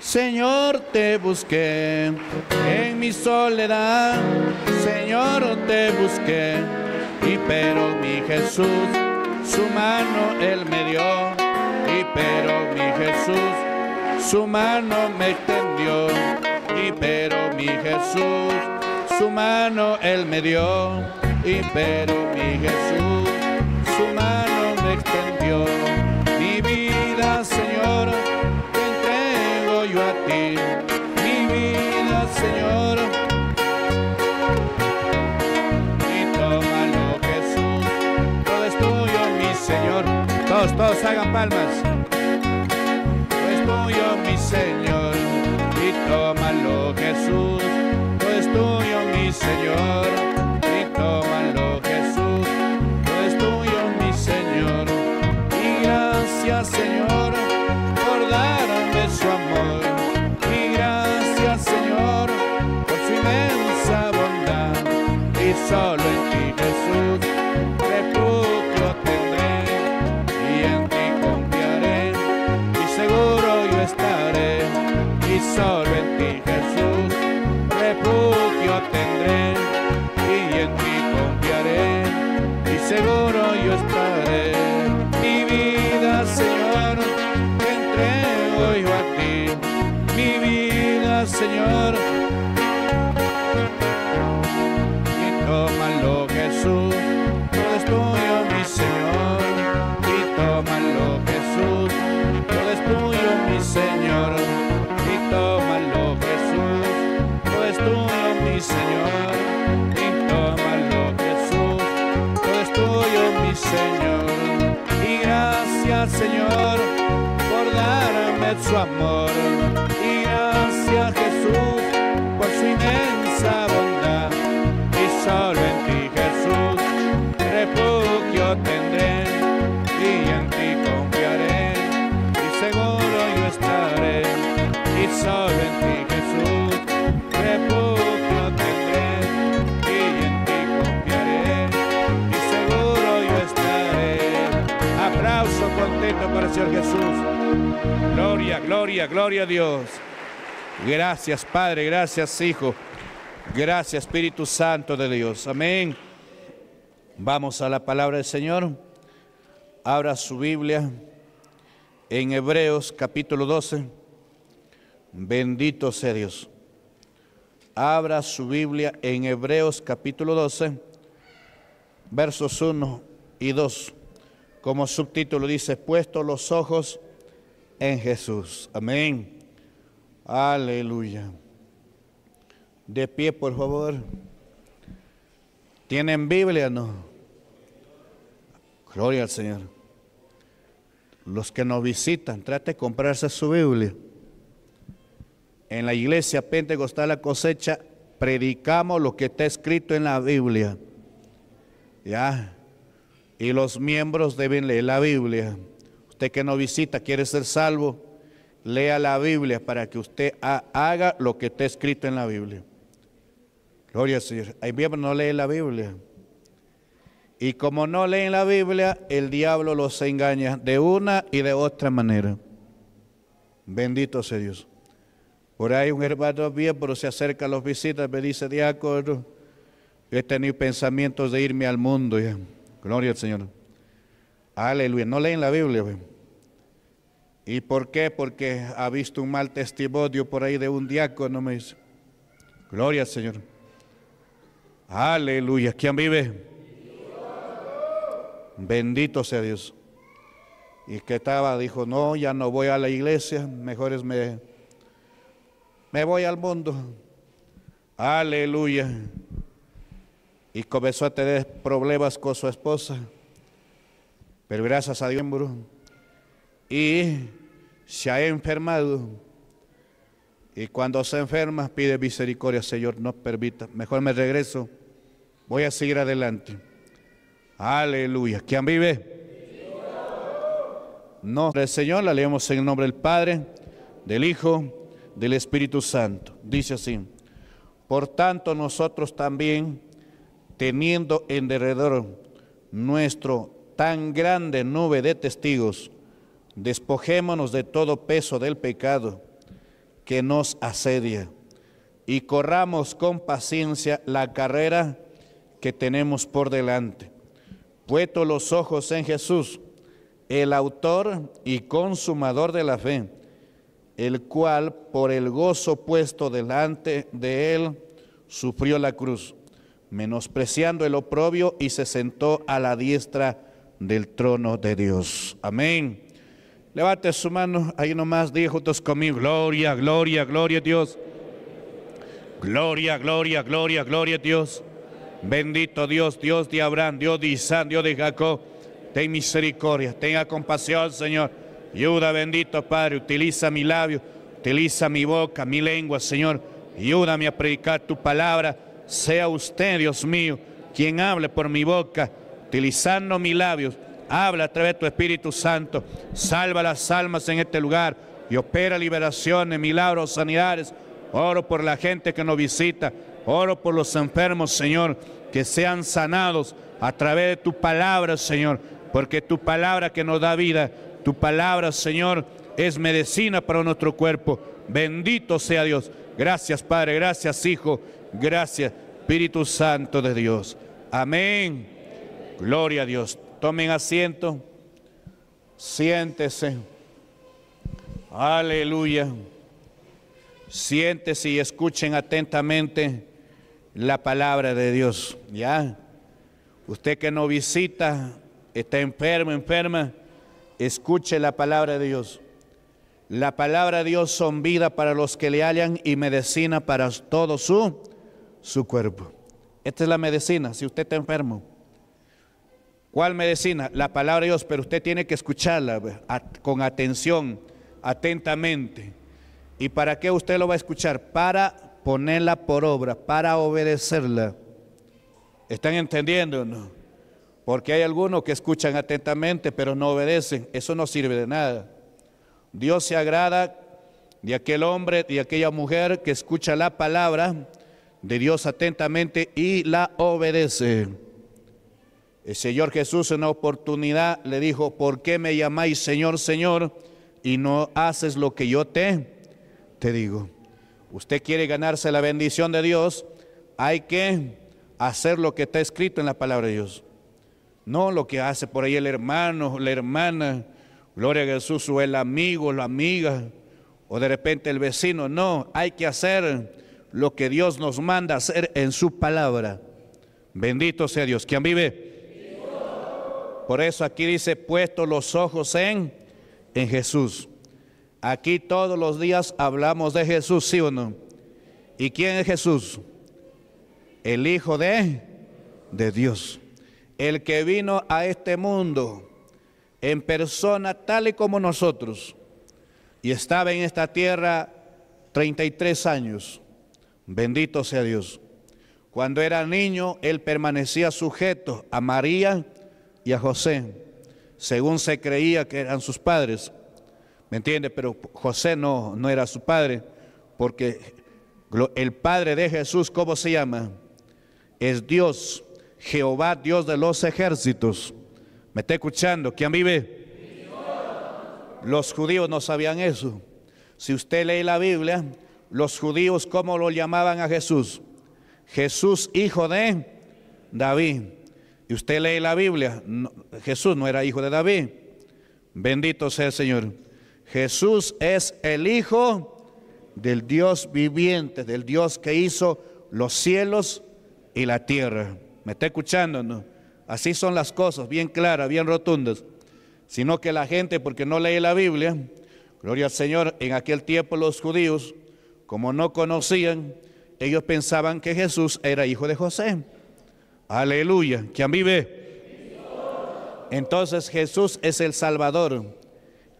Señor, te busqué. En mi soledad, Señor, te busqué. Y pero mi Jesús, su mano Él me dio. Y pero mi Jesús, su mano me extendió. Y pero mi Jesús, su mano Él me dio. Y pero mi Jesús, su mano me extendió. Mi vida, Señor, mi vida, Señor. Y tómalo, Jesús, todo es tuyo, mi Señor. Todos, todos hagan palmas. Todo es tuyo, mi Señor. Y lo Jesús, todo es tuyo, mi Señor. Y tómalo. seguro yo estaré. Mi vida, Señor, te entrego yo a ti. Mi vida, Señor, Señor, por darme su amor. Señor Jesús. Gloria, gloria, gloria a Dios. Gracias, Padre. Gracias, Hijo. Gracias, Espíritu Santo de Dios. Amén. Vamos a la palabra del Señor. Abra su Biblia en Hebreos capítulo 12. Bendito sea Dios. Abra su Biblia en Hebreos capítulo 12, versos 1 y 2. Como subtítulo dice, puesto los ojos en Jesús. Amén. Aleluya. De pie, por favor. ¿Tienen Biblia? No. Gloria al Señor. Los que nos visitan, trate de comprarse su Biblia. En la iglesia pentecostal la cosecha, predicamos lo que está escrito en la Biblia. Ya y los miembros deben leer la Biblia. Usted que no visita, quiere ser salvo, lea la Biblia para que usted haga lo que está escrito en la Biblia. Gloria al Señor. Hay miembros no leen la Biblia. Y como no leen la Biblia, el diablo los engaña de una y de otra manera. Bendito sea Dios. Por ahí un hermano viejo pero se acerca a los visitas, me dice, diácono, yo he tenido pensamientos de irme al mundo ya. Gloria al Señor. Aleluya. No leen la Biblia. ¿Y por qué? Porque ha visto un mal testimonio por ahí de un diácono, me dice. Gloria al Señor. Aleluya. ¿Quién vive? Bendito sea Dios. Y que estaba, dijo, no, ya no voy a la iglesia, mejor es me, me voy al mundo. Aleluya y comenzó a tener problemas con su esposa. Pero gracias a Dios, y se ha enfermado. Y cuando se enferma, pide misericordia, Señor, no permita. Mejor me regreso. Voy a seguir adelante. Aleluya. ¿Quién vive? No, el Señor, la leemos en el nombre del Padre, del Hijo, del Espíritu Santo. Dice así. Por tanto, nosotros también teniendo en derredor nuestro tan grande nube de testigos, despojémonos de todo peso del pecado que nos asedia y corramos con paciencia la carrera que tenemos por delante. Puesto los ojos en Jesús, el autor y consumador de la fe, el cual por el gozo puesto delante de él sufrió la cruz menospreciando el oprobio, y se sentó a la diestra del trono de Dios. Amén. Levante su mano, ahí nomás, dijo: juntos conmigo, gloria, gloria, gloria a Dios. Gloria, gloria, gloria, gloria a Dios. Bendito Dios, Dios de Abraham, Dios de Isaac, Dios de Jacob. Ten misericordia, tenga compasión, Señor. Ayuda, bendito Padre, utiliza mi labio, utiliza mi boca, mi lengua, Señor. Ayúdame a predicar tu palabra sea usted, Dios mío, quien hable por mi boca, utilizando mis labios. Habla a través de tu Espíritu Santo. Salva las almas en este lugar y opera liberaciones, milagros, sanidades. Oro por la gente que nos visita. Oro por los enfermos, Señor, que sean sanados a través de tu palabra, Señor. Porque tu palabra que nos da vida, tu palabra, Señor, es medicina para nuestro cuerpo. Bendito sea Dios. Gracias, Padre. Gracias, Hijo. Gracias, Espíritu Santo de Dios. Amén. Gloria a Dios. Tomen asiento. Siéntese. Aleluya. Siéntese y escuchen atentamente la palabra de Dios. Ya. Usted que no visita, está enfermo, enferma, escuche la palabra de Dios. La palabra de Dios son vida para los que le hallan y medicina para todo su su cuerpo. Esta es la medicina, si usted está enfermo. ¿Cuál medicina? La palabra de Dios, pero usted tiene que escucharla con atención, atentamente. ¿Y para qué usted lo va a escuchar? Para ponerla por obra, para obedecerla. ¿Están entendiendo o no? Porque hay algunos que escuchan atentamente, pero no obedecen. Eso no sirve de nada. Dios se agrada de aquel hombre y aquella mujer que escucha la palabra de Dios atentamente y la obedece. El Señor Jesús en una oportunidad le dijo, ¿por qué me llamáis Señor, Señor y no haces lo que yo te, te digo? Usted quiere ganarse la bendición de Dios, hay que hacer lo que está escrito en la palabra de Dios. No lo que hace por ahí el hermano, la hermana, gloria a Jesús, o el amigo, la amiga, o de repente el vecino. No, hay que hacer lo que Dios nos manda hacer en su palabra. Bendito sea Dios. ¿Quién vive? Por eso aquí dice, puesto los ojos en, en Jesús. Aquí todos los días hablamos de Jesús, ¿sí o no? ¿Y quién es Jesús? El Hijo de, de Dios. El que vino a este mundo en persona tal y como nosotros y estaba en esta tierra 33 años Bendito sea Dios. Cuando era niño, él permanecía sujeto a María y a José, según se creía que eran sus padres. ¿Me entiende? Pero José no, no era su padre, porque el padre de Jesús, ¿cómo se llama? Es Dios, Jehová, Dios de los ejércitos. ¿Me está escuchando? ¿Quién vive? Los judíos no sabían eso. Si usted lee la Biblia, los judíos cómo lo llamaban a Jesús. Jesús hijo de David. Y usted lee la Biblia, Jesús no era hijo de David. Bendito sea el Señor. Jesús es el hijo del Dios viviente, del Dios que hizo los cielos y la tierra. ¿Me está escuchando? No? Así son las cosas, bien claras, bien rotundas. Sino que la gente, porque no lee la Biblia, gloria al Señor, en aquel tiempo los judíos como no conocían, ellos pensaban que Jesús era hijo de José. Aleluya. ¿Quién vive? Entonces Jesús es el Salvador.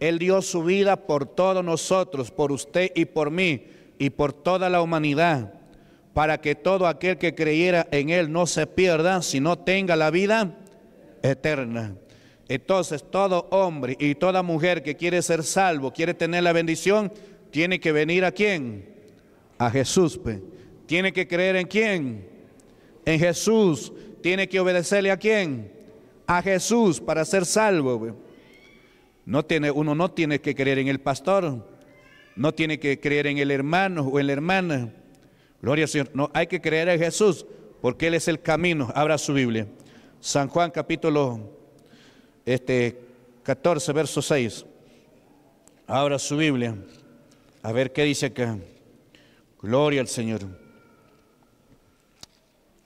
Él dio su vida por todos nosotros, por usted y por mí y por toda la humanidad, para que todo aquel que creyera en Él no se pierda, sino tenga la vida eterna. Entonces todo hombre y toda mujer que quiere ser salvo, quiere tener la bendición, tiene que venir a quién? a Jesús. Pues. Tiene que creer en quién? En Jesús. Tiene que obedecerle a quién? A Jesús para ser salvo. No tiene, uno no tiene que creer en el pastor, no tiene que creer en el hermano o en la hermana. Gloria al Señor. No, hay que creer en Jesús porque Él es el camino. Abra su Biblia. San Juan capítulo este, 14, verso 6. Abra su Biblia. A ver qué dice acá. Gloria al Señor.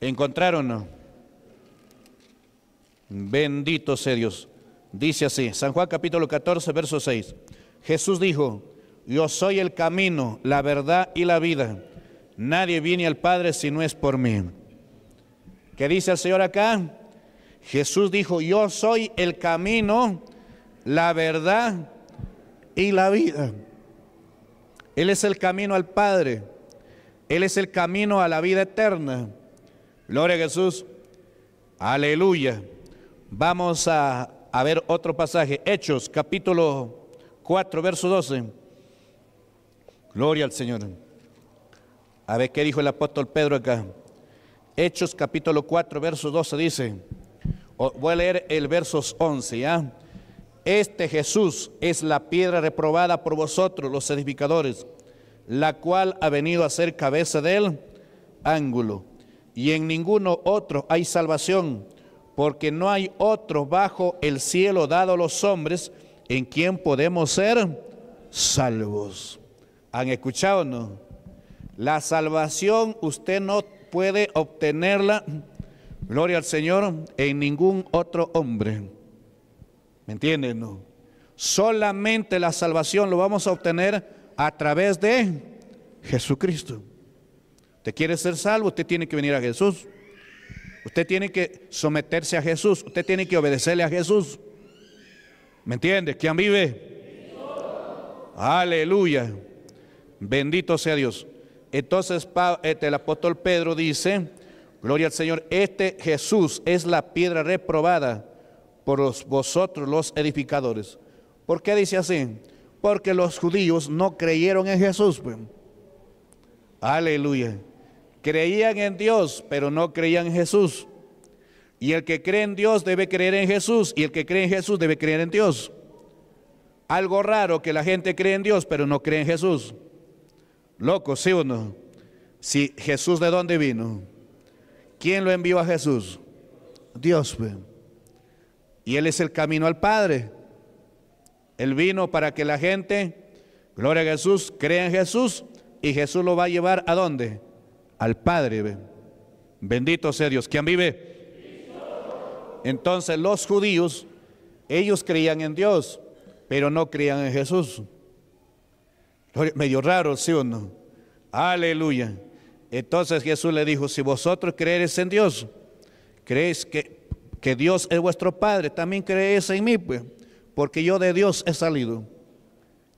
¿Encontraron? Bendito sea Dios. Dice así, San Juan capítulo 14, verso 6. Jesús dijo, yo soy el camino, la verdad y la vida. Nadie viene al Padre si no es por mí. ¿Qué dice el Señor acá? Jesús dijo, yo soy el camino, la verdad y la vida. Él es el camino al Padre. Él es el camino a la vida eterna. Gloria a Jesús. Aleluya. Vamos a, ver otro pasaje. Hechos, capítulo 4, verso 12. Gloria al Señor. A ver qué dijo el apóstol Pedro acá. Hechos capítulo 4, verso 12 dice, voy a leer el verso 11, ¿ya? Este Jesús es la piedra reprobada por vosotros, los edificadores, la cual ha venido a ser cabeza del ángulo. Y en ninguno otro hay salvación, porque no hay otro bajo el cielo dado a los hombres en quien podemos ser salvos. ¿Han escuchado no? La salvación usted no puede obtenerla, gloria al Señor, en ningún otro hombre. ¿Me entienden? No? Solamente la salvación lo vamos a obtener a través de Jesucristo. Usted quiere ser salvo, usted tiene que venir a Jesús. Usted tiene que someterse a Jesús, usted tiene que obedecerle a Jesús. ¿Me entiende? ¿Quién vive? Aleluya. Bendito sea Dios. Entonces este, el apóstol Pedro dice, gloria al Señor, este Jesús es la piedra reprobada por vosotros los edificadores. ¿Por qué dice así? porque los judíos no creyeron en Jesús. Pues. Aleluya. Creían en Dios, pero no creían en Jesús. Y el que cree en Dios debe creer en Jesús, y el que cree en Jesús debe creer en Dios. Algo raro que la gente cree en Dios, pero no cree en Jesús. Loco, ¿sí o no? Si Jesús de dónde vino, ¿quién lo envió a Jesús? Dios. Pues. Y Él es el camino al Padre. El vino para que la gente, gloria a Jesús, crea en Jesús y Jesús lo va a llevar a dónde? Al Padre. Bendito sea Dios. ¿Quién vive? Entonces los judíos, ellos creían en Dios, pero no creían en Jesús. Medio raro, ¿sí o no? Aleluya. Entonces Jesús le dijo, si vosotros creéis en Dios, creéis que, que Dios es vuestro Padre, también creéis en mí, pues porque yo de Dios he salido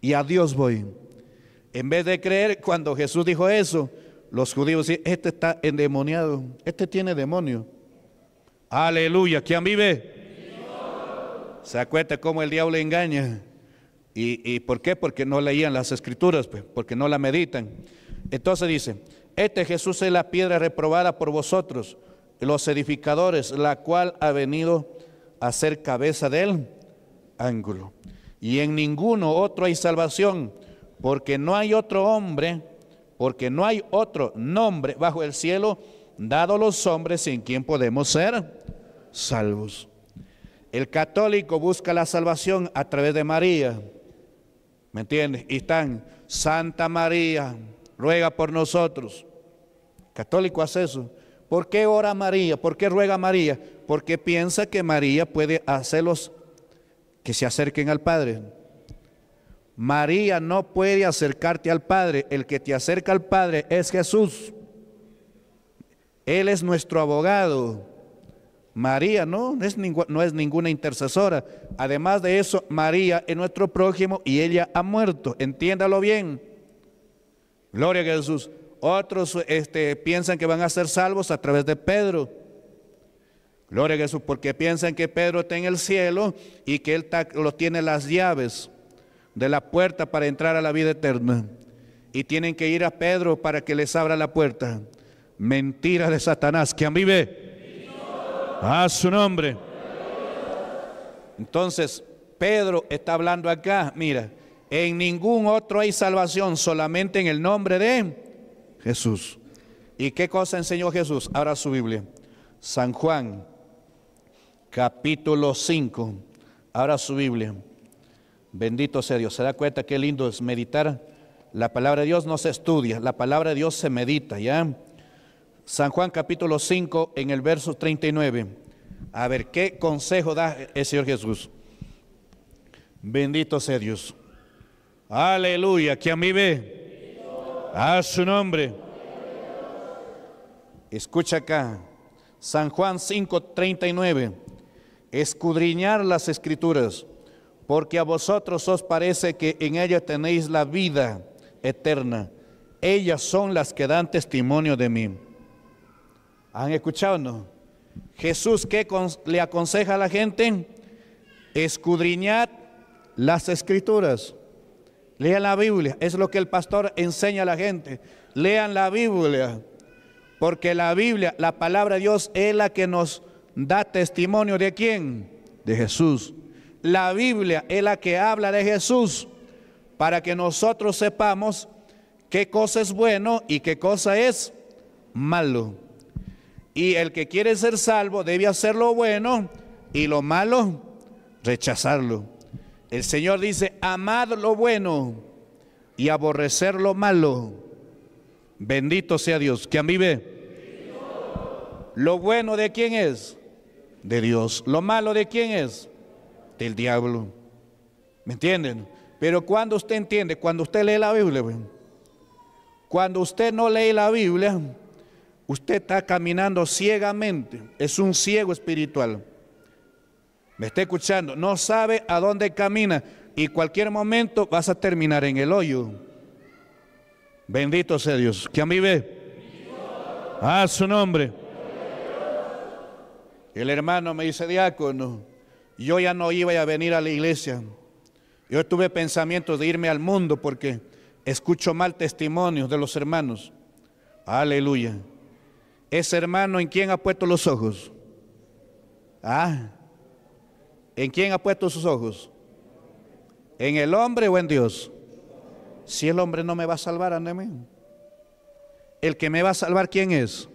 y a Dios voy. En vez de creer, cuando Jesús dijo eso, los judíos dicen este está endemoniado, este tiene demonio. Aleluya, ¿quién vive? ¿Se acuerda cómo el diablo engaña? ¿Y, ¿Y, por qué? Porque no leían las escrituras, pues, porque no la meditan. Entonces dice, este Jesús es la piedra reprobada por vosotros, los edificadores, la cual ha venido a ser cabeza de él ángulo. Y en ninguno otro hay salvación, porque no hay otro hombre, porque no hay otro nombre bajo el cielo dado los hombres sin quien podemos ser salvos. El católico busca la salvación a través de María. ¿Me entiendes? Y están, Santa María, ruega por nosotros. católico hace eso. ¿Por qué ora María? ¿Por qué ruega María? Porque piensa que María puede hacerlos que se acerquen al Padre. María no puede acercarte al Padre. El que te acerca al Padre es Jesús. Él es nuestro abogado. María no, es no es ninguna intercesora. Además de eso, María es nuestro prójimo y ella ha muerto. Entiéndalo bien. Gloria a Jesús. Otros este, piensan que van a ser salvos a través de Pedro. Gloria a Jesús, porque piensan que Pedro está en el cielo y que él lo tiene las llaves de la puerta para entrar a la vida eterna. Y tienen que ir a Pedro para que les abra la puerta. Mentira de Satanás, ¿quién vive? A su nombre. Entonces, Pedro está hablando acá, mira, en ningún otro hay salvación, solamente en el nombre de Jesús. ¿Y qué cosa enseñó Jesús? Ahora su Biblia. San Juan capítulo 5. Abra su Biblia. Bendito sea Dios. Se da cuenta qué lindo es meditar. La palabra de Dios no se estudia, la palabra de Dios se medita, ¿ya? San Juan capítulo 5 en el verso 39. A ver, ¿qué consejo da el Señor Jesús? Bendito sea Dios. Aleluya, quien ve a su nombre. Escucha acá, San Juan 5, 39 escudriñar las escrituras, porque a vosotros os parece que en ellas tenéis la vida eterna. Ellas son las que dan testimonio de mí. ¿Han escuchado? No? Jesús, ¿qué le aconseja a la gente? Escudriñad las escrituras. Lean la Biblia. Es lo que el pastor enseña a la gente. Lean la Biblia. Porque la Biblia, la palabra de Dios, es la que nos da testimonio de quién? De Jesús. La Biblia es la que habla de Jesús para que nosotros sepamos qué cosa es bueno y qué cosa es malo. Y el que quiere ser salvo debe hacer lo bueno y lo malo rechazarlo. El Señor dice, amad lo bueno y aborrecer lo malo. Bendito sea Dios, que vive Lo bueno de quién es? de Dios. ¿Lo malo de quién es? Del diablo. ¿Me entienden? Pero cuando usted entiende, cuando usted lee la Biblia, cuando usted no lee la Biblia, usted está caminando ciegamente. Es un ciego espiritual. Me está escuchando. No sabe a dónde camina. Y cualquier momento vas a terminar en el hoyo. Bendito sea Dios. mí ve A su nombre. El hermano me dice, diácono, yo ya no iba a venir a la iglesia. Yo tuve pensamiento de irme al mundo porque escucho mal testimonios de los hermanos. Aleluya. Ese hermano en quién ha puesto los ojos. Ah, ¿en quién ha puesto sus ojos? ¿En el hombre o en Dios? Si el hombre no me va a salvar, ándeme. El que me va a salvar, ¿quién es?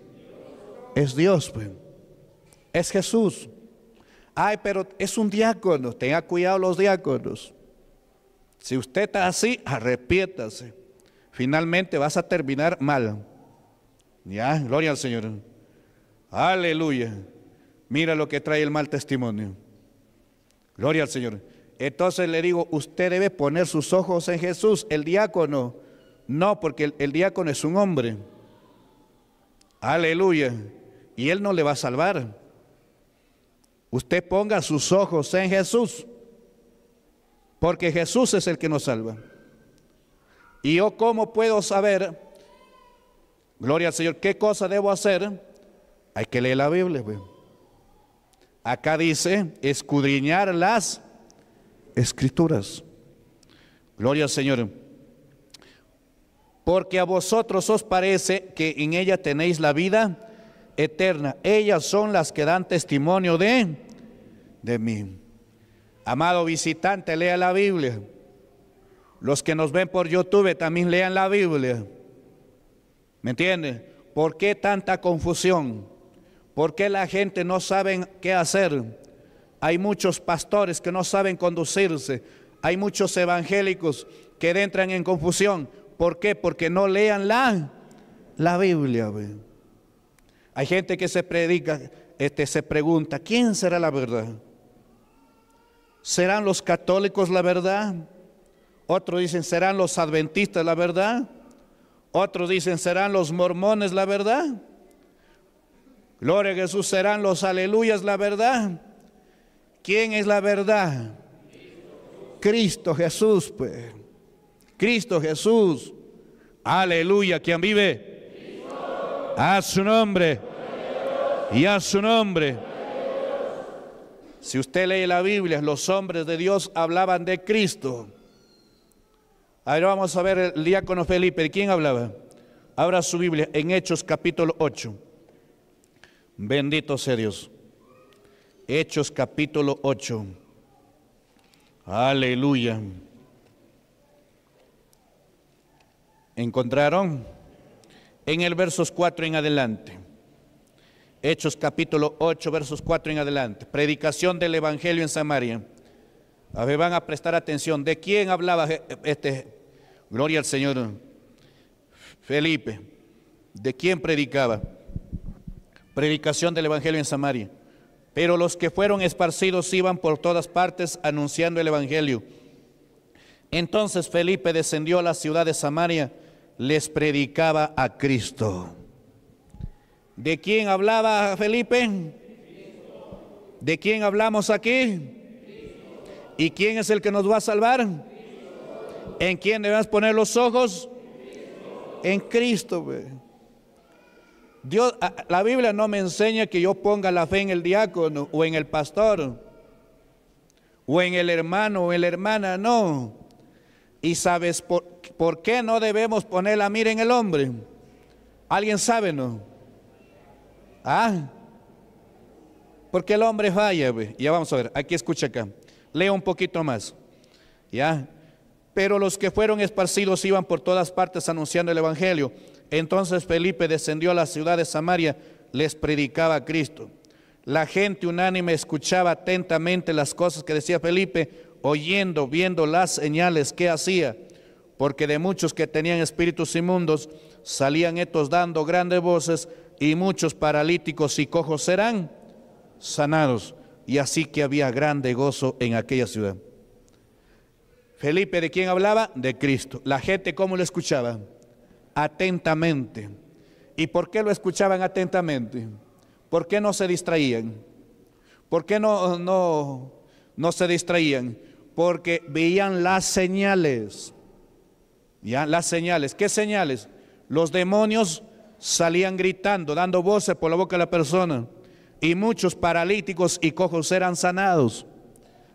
Es Dios, pues es Jesús. Ay, pero es un diácono, tenga cuidado los diáconos. Si usted está así, arrepiéntase. Finalmente vas a terminar mal. Ya, gloria al Señor. Aleluya. Mira lo que trae el mal testimonio. Gloria al Señor. Entonces le digo, usted debe poner sus ojos en Jesús, el diácono. No, porque el, el diácono es un hombre. Aleluya. Y él no le va a salvar. Usted ponga sus ojos en Jesús, porque Jesús es el que nos salva. Y yo cómo puedo saber, gloria al Señor, qué cosa debo hacer? Hay que leer la Biblia. Acá dice, escudriñar las escrituras. Gloria al Señor. Porque a vosotros os parece que en ella tenéis la vida eterna. Ellas son las que dan testimonio de de mí. Amado visitante, lea la Biblia. Los que nos ven por YouTube también lean la Biblia. ¿Me entiendes? ¿Por qué tanta confusión? ¿Por qué la gente no sabe qué hacer? Hay muchos pastores que no saben conducirse. Hay muchos evangélicos que entran en confusión. ¿Por qué? Porque no lean la, la Biblia. Hay gente que se predica, este, se pregunta, ¿quién será la verdad? ¿Serán los católicos la verdad? Otros dicen, ¿serán los adventistas la verdad? Otros dicen, ¿serán los mormones la verdad? Gloria a Jesús, ¿serán los aleluyas la verdad? ¿Quién es la verdad? Cristo Jesús, pues. Cristo Jesús. Aleluya, quien vive? A su nombre. Y a su nombre. Si usted lee la Biblia, los hombres de Dios hablaban de Cristo. Ahora vamos a ver el diácono Felipe, ¿de quién hablaba? Abra su Biblia en Hechos capítulo 8. Bendito sea Dios. Hechos capítulo 8. Aleluya. ¿Encontraron? En el versos 4 en adelante. Hechos capítulo 8, versos 4 en adelante. Predicación del Evangelio en Samaria. A van a prestar atención. ¿De quién hablaba este? Gloria al Señor. Felipe. ¿De quién predicaba? Predicación del Evangelio en Samaria. Pero los que fueron esparcidos iban por todas partes anunciando el Evangelio. Entonces Felipe descendió a la ciudad de Samaria, les predicaba a Cristo. ¿De quién hablaba Felipe? ¿De quién hablamos aquí? ¿Y quién es el que nos va a salvar? ¿En quién debemos poner los ojos? En Cristo. Dios, la Biblia no me enseña que yo ponga la fe en el diácono o en el pastor o en el hermano o en la hermana, no. ¿Y sabes por, por qué no debemos poner la mira en el hombre? ¿Alguien sabe, no? ¿Ah? Porque el hombre falla, ya vamos a ver, aquí escucha acá, lea un poquito más, ¿ya? Pero los que fueron esparcidos iban por todas partes anunciando el Evangelio. Entonces Felipe descendió a la ciudad de Samaria, les predicaba a Cristo. La gente unánime escuchaba atentamente las cosas que decía Felipe, oyendo, viendo las señales que hacía, porque de muchos que tenían espíritus inmundos salían estos dando grandes voces y muchos paralíticos y cojos serán sanados. Y así que había grande gozo en aquella ciudad. Felipe, ¿de quién hablaba? De Cristo. La gente, ¿cómo lo escuchaba? Atentamente. ¿Y por qué lo escuchaban atentamente? ¿Por qué no se distraían? ¿Por qué no, no, no se distraían? Porque veían las señales. ¿Ya? Las señales. ¿Qué señales? Los demonios salían gritando, dando voces por la boca de la persona. Y muchos paralíticos y cojos eran sanados.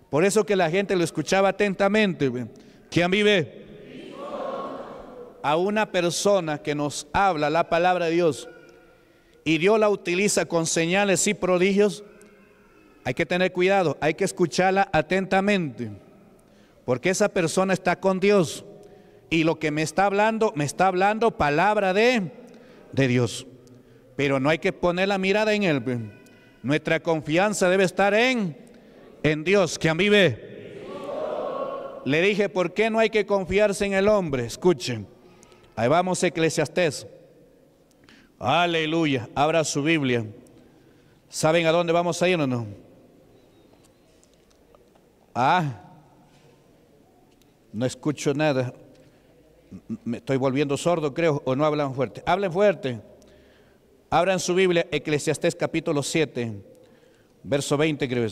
Por eso que la gente lo escuchaba atentamente. ¿Quién vive? A una persona que nos habla la palabra de Dios y Dios la utiliza con señales y prodigios, hay que tener cuidado, hay que escucharla atentamente. Porque esa persona está con Dios y lo que me está hablando, me está hablando palabra de de Dios. Pero no hay que poner la mirada en Él. Nuestra confianza debe estar en, en Dios, que a mí ve. Le dije, ¿por qué no hay que confiarse en el hombre? Escuchen, ahí vamos Eclesiastés. Aleluya, abra su Biblia. ¿Saben a dónde vamos a ir o no? Ah, no escucho nada me estoy volviendo sordo, creo, o no hablan fuerte. Hablen fuerte. Abran su Biblia, Eclesiastés capítulo 7, verso 20, creo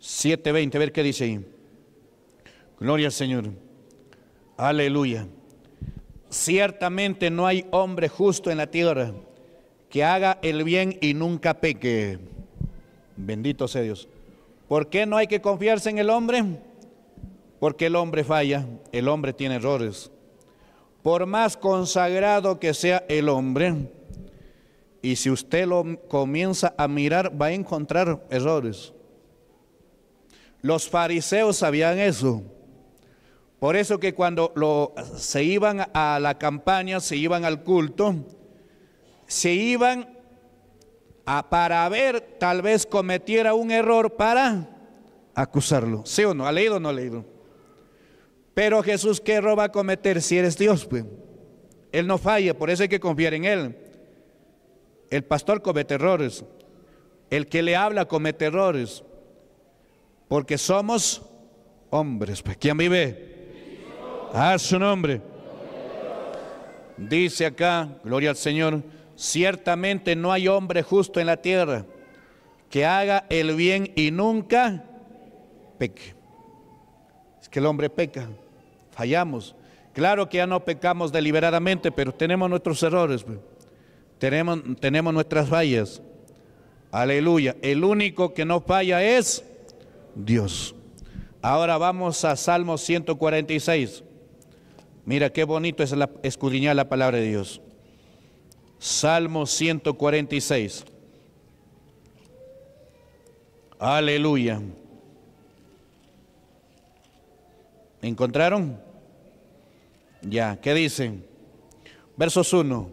7, 20, a ver qué dice ahí. Gloria al Señor. Aleluya. Ciertamente no hay hombre justo en la tierra que haga el bien y nunca peque. Bendito sea Dios. ¿Por qué no hay que confiarse en el hombre? Porque el hombre falla, el hombre tiene errores. Por más consagrado que sea el hombre, y si usted lo comienza a mirar, va a encontrar errores. Los fariseos sabían eso. Por eso que cuando se iban a la campaña, se iban al culto, se iban a, para ver, tal vez cometiera un error para acusarlo. ¿Sí o no? ¿Ha leído o no ha leído? Pero Jesús, ¿qué error va a cometer si eres Dios? Pues? Él no falla, por eso hay que confiar en Él. El pastor comete errores. El que le habla comete errores. Porque somos hombres. Pues, ¿Quién vive? A ah, su nombre. Dice acá, gloria al Señor, ciertamente no hay hombre justo en la tierra que haga el bien y nunca peque. Es que el hombre peca fallamos. Claro que ya no pecamos deliberadamente, pero tenemos nuestros errores, tenemos, tenemos nuestras fallas. Aleluya. El único que no falla es Dios. Ahora vamos a Salmo 146. Mira qué bonito es la, escudriñar la palabra de Dios. Salmo 146. Aleluya. ¿Encontraron? Ya, ¿qué dicen? Versos 1.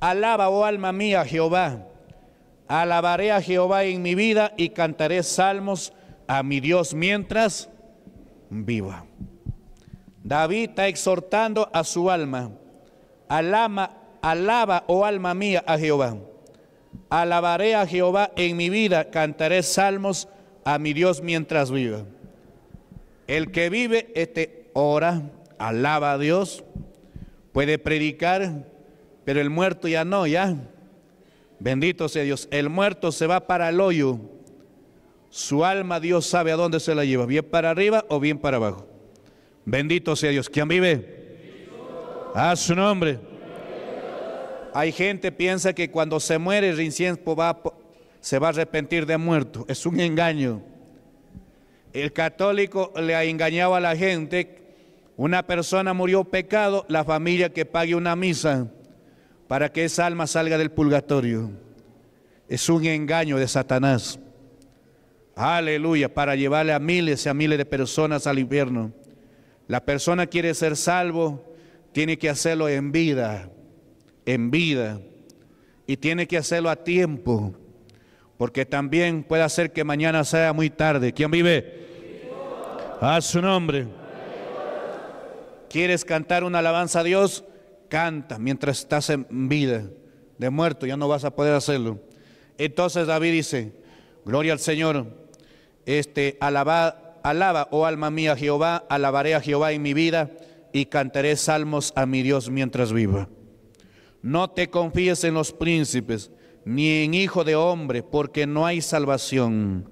Alaba, oh alma mía, Jehová. Alabaré a Jehová en mi vida y cantaré salmos a mi Dios mientras viva. David está exhortando a su alma. Alama, alaba, oh alma mía, a Jehová. Alabaré a Jehová en mi vida, cantaré salmos a mi Dios mientras viva. El que vive, este ora alaba a Dios, puede predicar, pero el muerto ya no, ya. Bendito sea Dios. El muerto se va para el hoyo. Su alma Dios sabe a dónde se la lleva, bien para arriba o bien para abajo. Bendito sea Dios. ¿Quién vive? A su nombre. Hay gente piensa que cuando se muere el va, se va a arrepentir de muerto. Es un engaño. El católico le ha engañado a la gente una persona murió pecado, la familia que pague una misa para que esa alma salga del purgatorio. Es un engaño de Satanás. Aleluya, para llevarle a miles y a miles de personas al infierno. La persona quiere ser salvo, tiene que hacerlo en vida, en vida. Y tiene que hacerlo a tiempo, porque también puede hacer que mañana sea muy tarde. ¿Quién vive? A su nombre. ¿Quieres cantar una alabanza a Dios? Canta mientras estás en vida, de muerto, ya no vas a poder hacerlo. Entonces David dice, gloria al Señor, este, alaba, alaba, oh alma mía Jehová, alabaré a Jehová en mi vida y cantaré salmos a mi Dios mientras viva. No te confíes en los príncipes, ni en hijo de hombre, porque no hay salvación.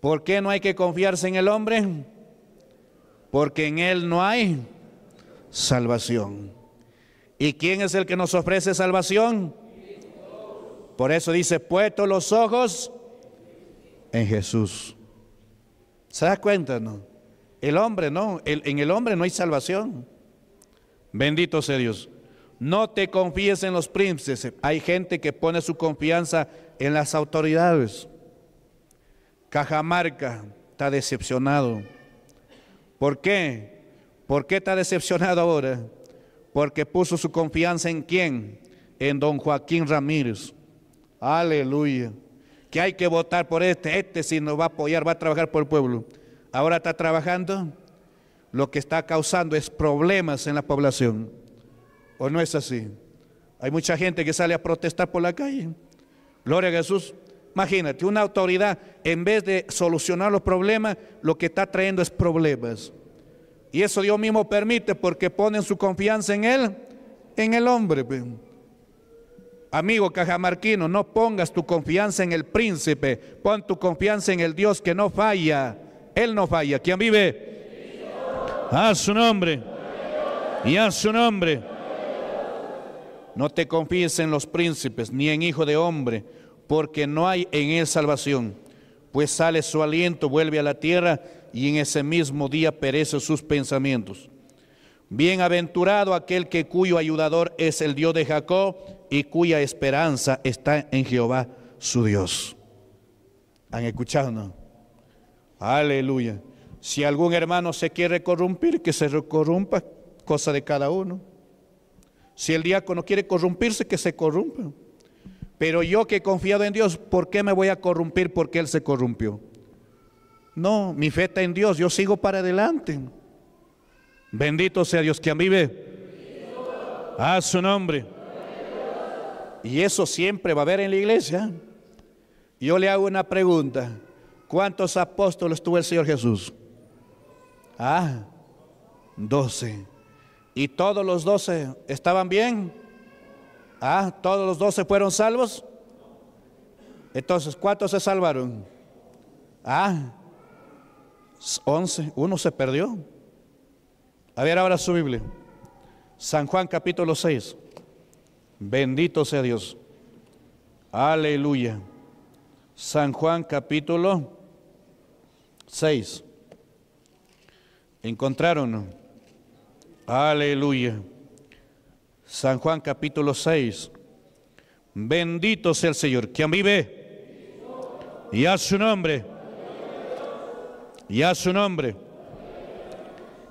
¿Por qué no hay que confiarse en el hombre? porque en Él no hay salvación. ¿Y quién es el que nos ofrece salvación? Por eso dice, puesto los ojos en Jesús. ¿Se das cuenta, no? El hombre no, en el hombre no hay salvación. Bendito sea Dios. No te confíes en los príncipes. Hay gente que pone su confianza en las autoridades. Cajamarca está decepcionado. ¿Por qué? ¿Por qué está decepcionado ahora? Porque puso su confianza en quién? En don Joaquín Ramírez. Aleluya. Que hay que votar por este. Este si nos va a apoyar, va a trabajar por el pueblo. Ahora está trabajando. Lo que está causando es problemas en la población. ¿O no es así? Hay mucha gente que sale a protestar por la calle. Gloria a Jesús. Imagínate, una autoridad en vez de solucionar los problemas, lo que está trayendo es problemas. Y eso Dios mismo permite porque ponen su confianza en Él, en el hombre. Amigo cajamarquino, no pongas tu confianza en el príncipe, pon tu confianza en el Dios que no falla. Él no falla. ¿Quién vive? A su nombre. Y a su nombre. No te confíes en los príncipes, ni en hijo de hombre porque no hay en él salvación, pues sale su aliento, vuelve a la tierra y en ese mismo día perecen sus pensamientos. Bienaventurado aquel que cuyo ayudador es el Dios de Jacob y cuya esperanza está en Jehová su Dios. ¿Han escuchado? No? Aleluya. Si algún hermano se quiere corrompir, que se corrompa, cosa de cada uno. Si el diácono quiere corrompirse, que se corrompa. Pero yo que he confiado en Dios, ¿por qué me voy a corrompir porque Él se corrompió? No, mi fe está en Dios, yo sigo para adelante. Bendito sea Dios, quien vive. A su nombre. Y eso siempre va a haber en la iglesia. Yo le hago una pregunta. ¿Cuántos apóstoles tuvo el Señor Jesús? Ah, doce. ¿Y todos los doce estaban bien? Ah, todos los doce fueron salvos. Entonces, ¿cuántos se salvaron? Ah, once. Uno se perdió. A ver ahora su Biblia. San Juan capítulo 6. Bendito sea Dios. Aleluya. San Juan capítulo 6. Encontraron. Aleluya. San Juan capítulo 6. Bendito sea el Señor. Quien vive? Y a su nombre. Y a su nombre.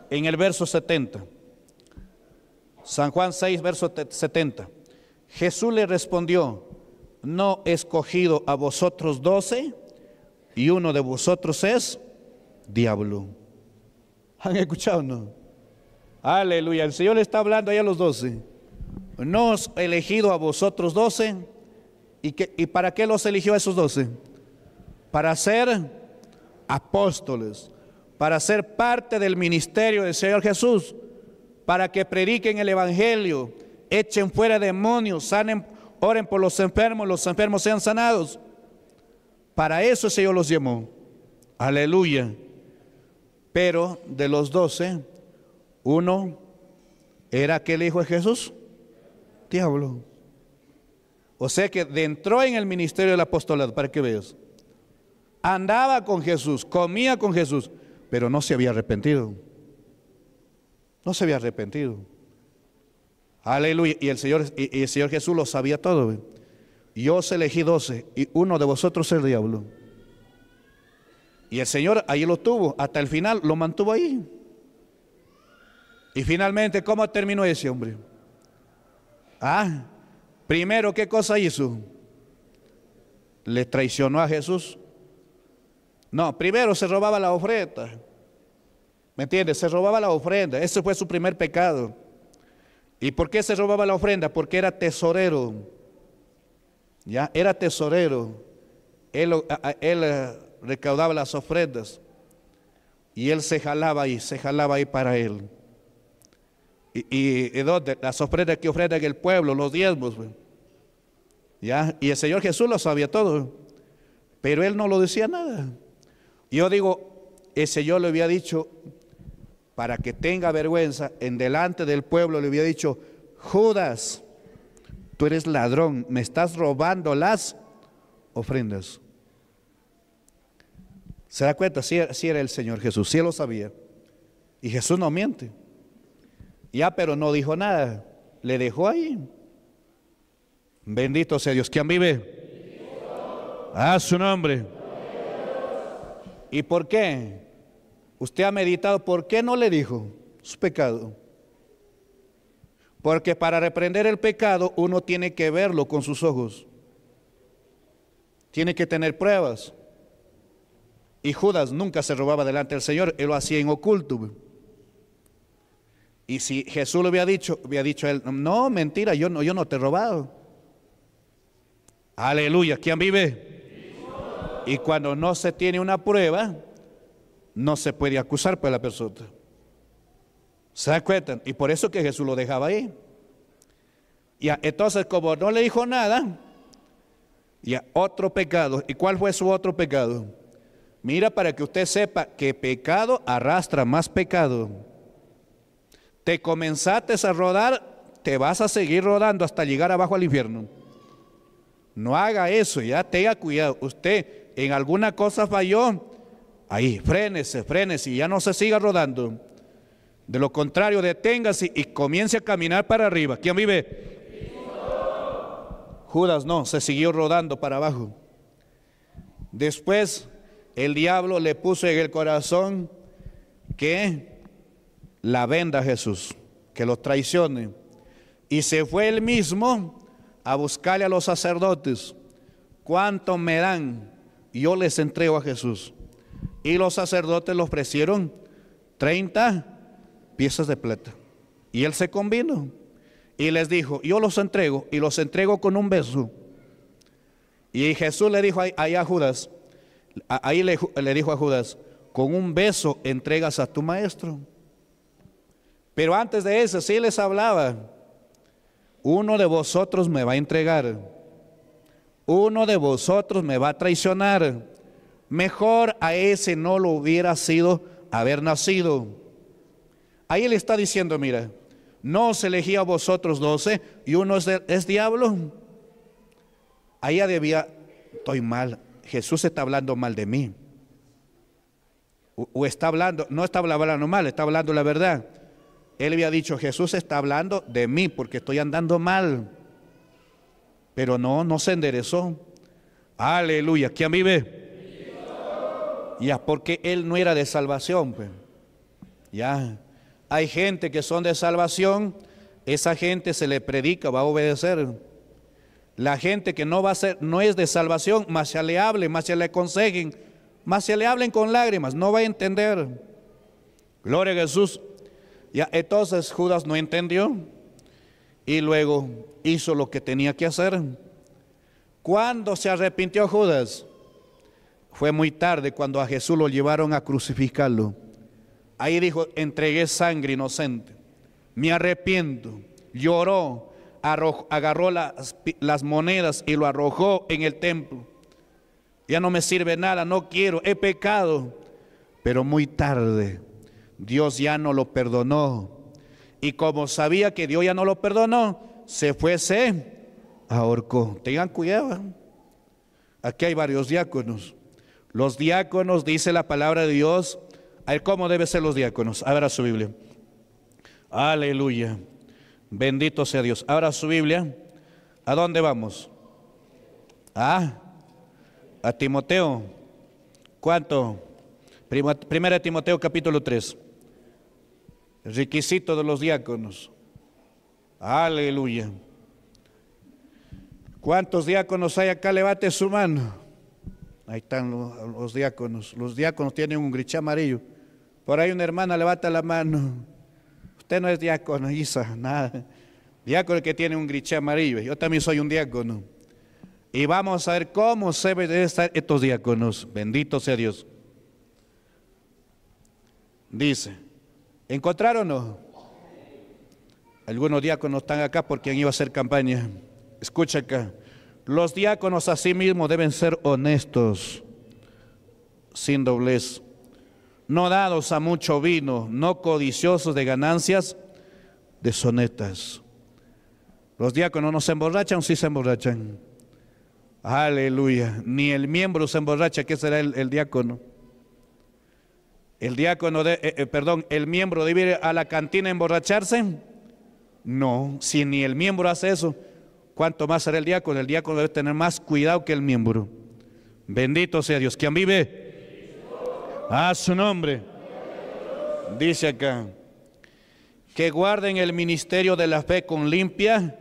En el verso 70. San Juan 6, verso 70. Jesús le respondió, no he escogido a vosotros doce y uno de vosotros es diablo. ¿Han escuchado no? Aleluya, el Señor le está hablando allá a los doce no os he elegido a vosotros doce. ¿Y, que, ¿Y para qué los eligió a esos doce? Para ser apóstoles, para ser parte del ministerio del Señor Jesús, para que prediquen el Evangelio, echen fuera demonios, sanen, oren por los enfermos, los enfermos sean sanados. Para eso el Señor los llamó. Aleluya. Pero de los doce, uno era aquel hijo de Jesús diablo. O sea que entró en el ministerio del apostolado, para que veas. Andaba con Jesús, comía con Jesús, pero no se había arrepentido. No se había arrepentido. Aleluya. Y el Señor, y, el Señor Jesús lo sabía todo. Yo os elegí doce y uno de vosotros es el diablo. Y el Señor ahí lo tuvo, hasta el final lo mantuvo ahí. Y finalmente, ¿cómo terminó ese hombre? Ah, primero, ¿qué cosa hizo? ¿Le traicionó a Jesús? No, primero se robaba la ofrenda. ¿Me entiendes? Se robaba la ofrenda. Ese fue su primer pecado. ¿Y por qué se robaba la ofrenda? Porque era tesorero. Ya, era tesorero. Él, él eh, recaudaba las ofrendas. Y él se jalaba ahí, se jalaba ahí para él y, y, las ofrendas que ofrece el pueblo, los diezmos. ¿Ya? Y el Señor Jesús lo sabía todo, pero él no lo decía nada. Yo digo, Ese yo le había dicho, para que tenga vergüenza, en delante del pueblo le había dicho, Judas, tú eres ladrón, me estás robando las ofrendas. Se da cuenta, si sí, era el Señor Jesús, si lo sabía. Y Jesús no miente. Ya, pero no dijo nada. Le dejó ahí. Bendito sea Dios. ¿Quién vive? A su nombre. ¿Y por qué? Usted ha meditado, ¿por qué no le dijo su pecado? Porque para reprender el pecado uno tiene que verlo con sus ojos. Tiene que tener pruebas. Y Judas nunca se robaba delante del Señor, él lo hacía en oculto. Y si Jesús lo hubiera dicho, hubiera dicho a él, no, mentira, yo no, yo no te he robado. Aleluya, ¿quién vive? Y cuando no se tiene una prueba, no se puede acusar por pues, la persona. ¿Se acuerdan? Y por eso que Jesús lo dejaba ahí. Y entonces, como no le dijo nada, y otro pecado. ¿Y cuál fue su otro pecado? Mira para que usted sepa que pecado arrastra más pecado te comenzaste a rodar, te vas a seguir rodando hasta llegar abajo al infierno. No haga eso, ya tenga cuidado. Usted en alguna cosa falló, ahí, frénese, frénese y ya no se siga rodando. De lo contrario, deténgase y comience a caminar para arriba. ¿Quién vive? Judas no, se siguió rodando para abajo. Después el diablo le puso en el corazón que la venda a Jesús, que los traicione. Y se fue él mismo a buscarle a los sacerdotes. ¿Cuánto me dan? Yo les entrego a Jesús. Y los sacerdotes los ofrecieron 30 piezas de plata. Y él se convino y les dijo, yo los entrego y los entrego con un beso. Y Jesús le dijo ahí a Judas, ahí le dijo a Judas, con un beso entregas a tu maestro. Pero antes de eso, sí les hablaba, uno de vosotros me va a entregar, uno de vosotros me va a traicionar. Mejor a ese no lo hubiera sido haber nacido. Ahí le está diciendo, mira, no os elegí a vosotros doce y uno es, diablo. Ahí debía, estoy mal, Jesús está hablando mal de mí. o está hablando, no está hablando mal, está hablando la verdad. Él había dicho, Jesús está hablando de mí porque estoy andando mal. Pero no, no se enderezó. Aleluya, ¿quién vive? Ya, porque él no era de salvación. Pues. Ya, hay gente que son de salvación, esa gente se le predica, va a obedecer. La gente que no va a ser, no es de salvación, más se le hable, más se le aconsejen, más se le hablen con lágrimas, no va a entender. Gloria a Jesús entonces Judas no entendió y luego hizo lo que tenía que hacer. Cuando se arrepintió Judas? Fue muy tarde cuando a Jesús lo llevaron a crucificarlo. Ahí dijo, entregué sangre inocente, me arrepiento. Lloró, agarró las monedas y lo arrojó en el templo. Ya no me sirve nada, no quiero, he pecado. Pero muy tarde Dios ya no lo perdonó. Y como sabía que Dios ya no lo perdonó, se fue, se ahorcó. Tengan cuidado. ¿eh? Aquí hay varios diáconos. Los diáconos, dice la palabra de Dios, ¿cómo deben ser los diáconos? Abra su Biblia. Aleluya. Bendito sea Dios. Abra su Biblia. ¿A dónde vamos? a Timoteo. ¿Cuánto? Primera Timoteo capítulo 3. El requisito de los diáconos. Aleluya. ¿Cuántos diáconos hay acá? Levante su mano. Ahí están los, diáconos. Los diáconos tienen un griché amarillo. Por ahí una hermana levanta la mano. Usted no es diácono, Isa, nada. Diácono que tiene un griché amarillo. Yo también soy un diácono. Y vamos a ver cómo se deben estar estos diáconos. Bendito sea Dios. Dice, ¿Encontraron o no? Algunos diáconos están acá porque han ido a hacer campaña. Escucha acá. Los diáconos a sí mismos deben ser honestos, sin doblez, no dados a mucho vino, no codiciosos de ganancias de sonetas. Los diáconos no se emborrachan, sí se emborrachan. Aleluya. Ni el miembro se emborracha, ¿qué será el diácono? el diácono, eh, eh, perdón, el miembro debe ir a la cantina a emborracharse? No, si ni el miembro hace eso, ¿cuánto más será el diácono? El diácono debe tener más cuidado que el miembro. Bendito sea Dios. ¿Quién vive? A su nombre. Dice acá, que guarden el ministerio de la fe con limpia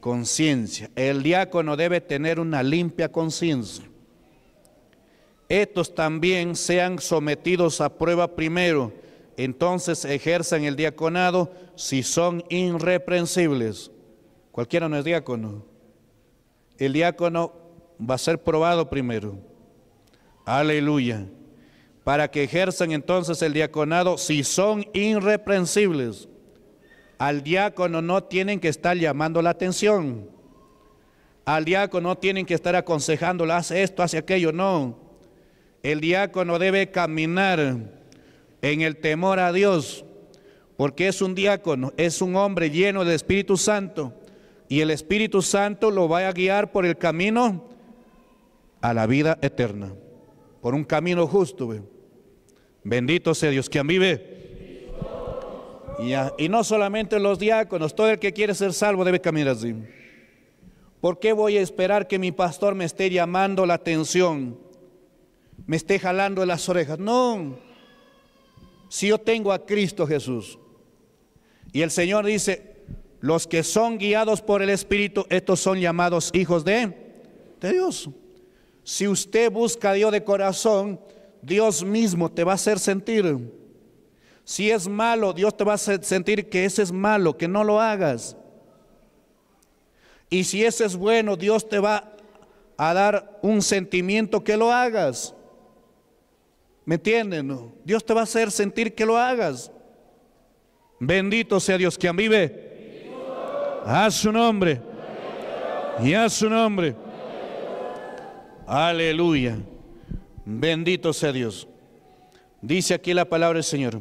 conciencia. El diácono debe tener una limpia conciencia estos también sean sometidos a prueba primero, entonces ejerzan el diaconado si son irreprensibles. Cualquiera no es diácono. El diácono va a ser probado primero. Aleluya. Para que ejerzan entonces el diaconado si son irreprensibles. Al diácono no tienen que estar llamando la atención. Al diácono no tienen que estar aconsejándolo, haz esto, hace aquello, no. El diácono debe caminar en el temor a Dios, porque es un diácono, es un hombre lleno del Espíritu Santo, y el Espíritu Santo lo va a guiar por el camino a la vida eterna, por un camino justo. Bendito sea Dios, quien vive. Y, y no solamente los diáconos, todo el que quiere ser salvo debe caminar así. ¿Por qué voy a esperar que mi pastor me esté llamando la atención? me esté jalando las orejas. No, si yo tengo a Cristo Jesús. Y el Señor dice, los que son guiados por el Espíritu, estos son llamados hijos de, Dios. Si usted busca a Dios de corazón, Dios mismo te va a hacer sentir. Si es malo, Dios te va a sentir que ese es malo, que no lo hagas. Y si ese es bueno, Dios te va a dar un sentimiento que lo hagas. ¿Me entienden? Dios te va a hacer sentir que lo hagas. Bendito sea Dios quien vive. A su nombre. Y a su nombre. Aleluya. Bendito sea Dios. Dice aquí la palabra del Señor.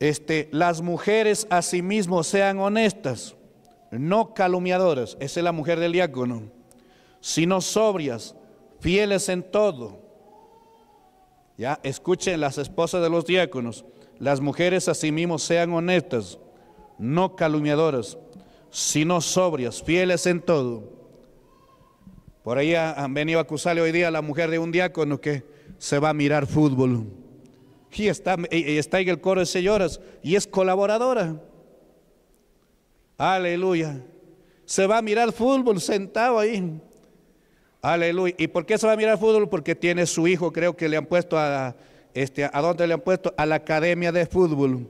Este, las mujeres asimismo sí sean honestas, no calumniadoras, esa es la mujer del diácono, sino sobrias, fieles en todo, ya, escuchen las esposas de los diáconos. Las mujeres asimismo sean honestas, no calumniadoras, sino sobrias, fieles en todo. Por ahí han venido a acusarle hoy día a la mujer de un diácono que se va a mirar fútbol. Y está, y está en el coro de señoras y es colaboradora. Aleluya. Se va a mirar fútbol sentado ahí. Aleluya. ¿Y por qué se va a mirar fútbol? Porque tiene su hijo, creo que le han puesto a, este, ¿a dónde le han puesto? A la academia de fútbol.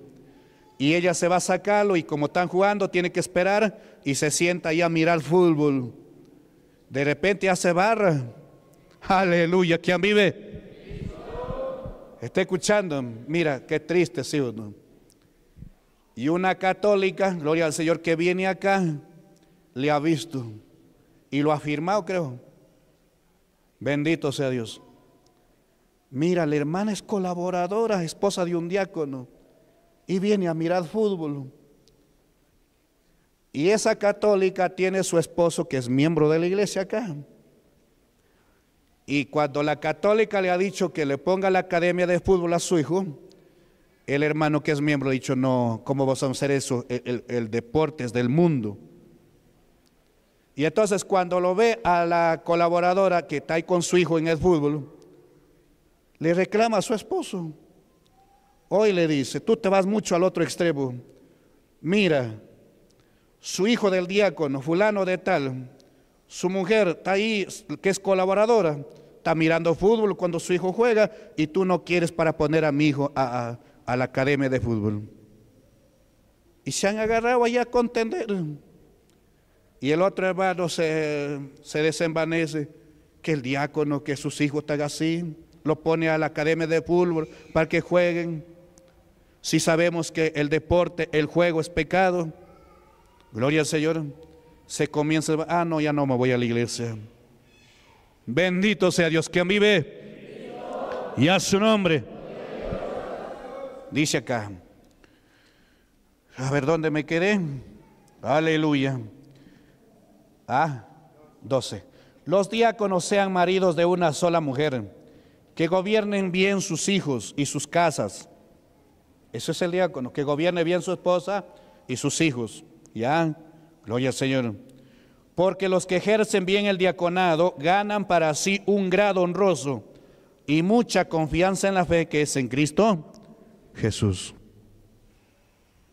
Y ella se va a sacarlo y como están jugando, tiene que esperar y se sienta ahí a mirar fútbol. De repente hace barra. Aleluya. ¿Quién vive? Está escuchando. Mira, qué triste, sí o no. Y una católica, gloria al Señor, que viene acá, le ha visto y lo ha firmado creo Bendito sea Dios. Mira, la hermana es colaboradora, esposa de un diácono, y viene a mirar fútbol. Y esa católica tiene su esposo que es miembro de la iglesia acá. Y cuando la católica le ha dicho que le ponga la academia de fútbol a su hijo, el hermano que es miembro ha dicho, no, ¿cómo vas a hacer eso? El, el deporte es del mundo. Y entonces cuando lo ve a la colaboradora que está ahí con su hijo en el fútbol, le reclama a su esposo. Hoy le dice, tú te vas mucho al otro extremo. Mira, su hijo del diácono, fulano de tal, su mujer está ahí, que es colaboradora, está mirando fútbol cuando su hijo juega y tú no quieres para poner a mi hijo a, la academia de fútbol. Y se han agarrado allá a contender. Y el otro hermano se, se desenvanece, que el diácono, que sus hijos están así, lo pone a la academia de fútbol para que jueguen. Si sabemos que el deporte, el juego es pecado, gloria al Señor, se comienza, ah, no, ya no me voy a la iglesia. Bendito sea Dios, quien vive y a su nombre. Dice acá, a ver dónde me quedé. Aleluya. Ah, 12. Los diáconos sean maridos de una sola mujer, que gobiernen bien sus hijos y sus casas. Eso es el diácono, que gobierne bien su esposa y sus hijos. Ya, gloria al Señor. Porque los que ejercen bien el diaconado ganan para sí un grado honroso y mucha confianza en la fe que es en Cristo Jesús.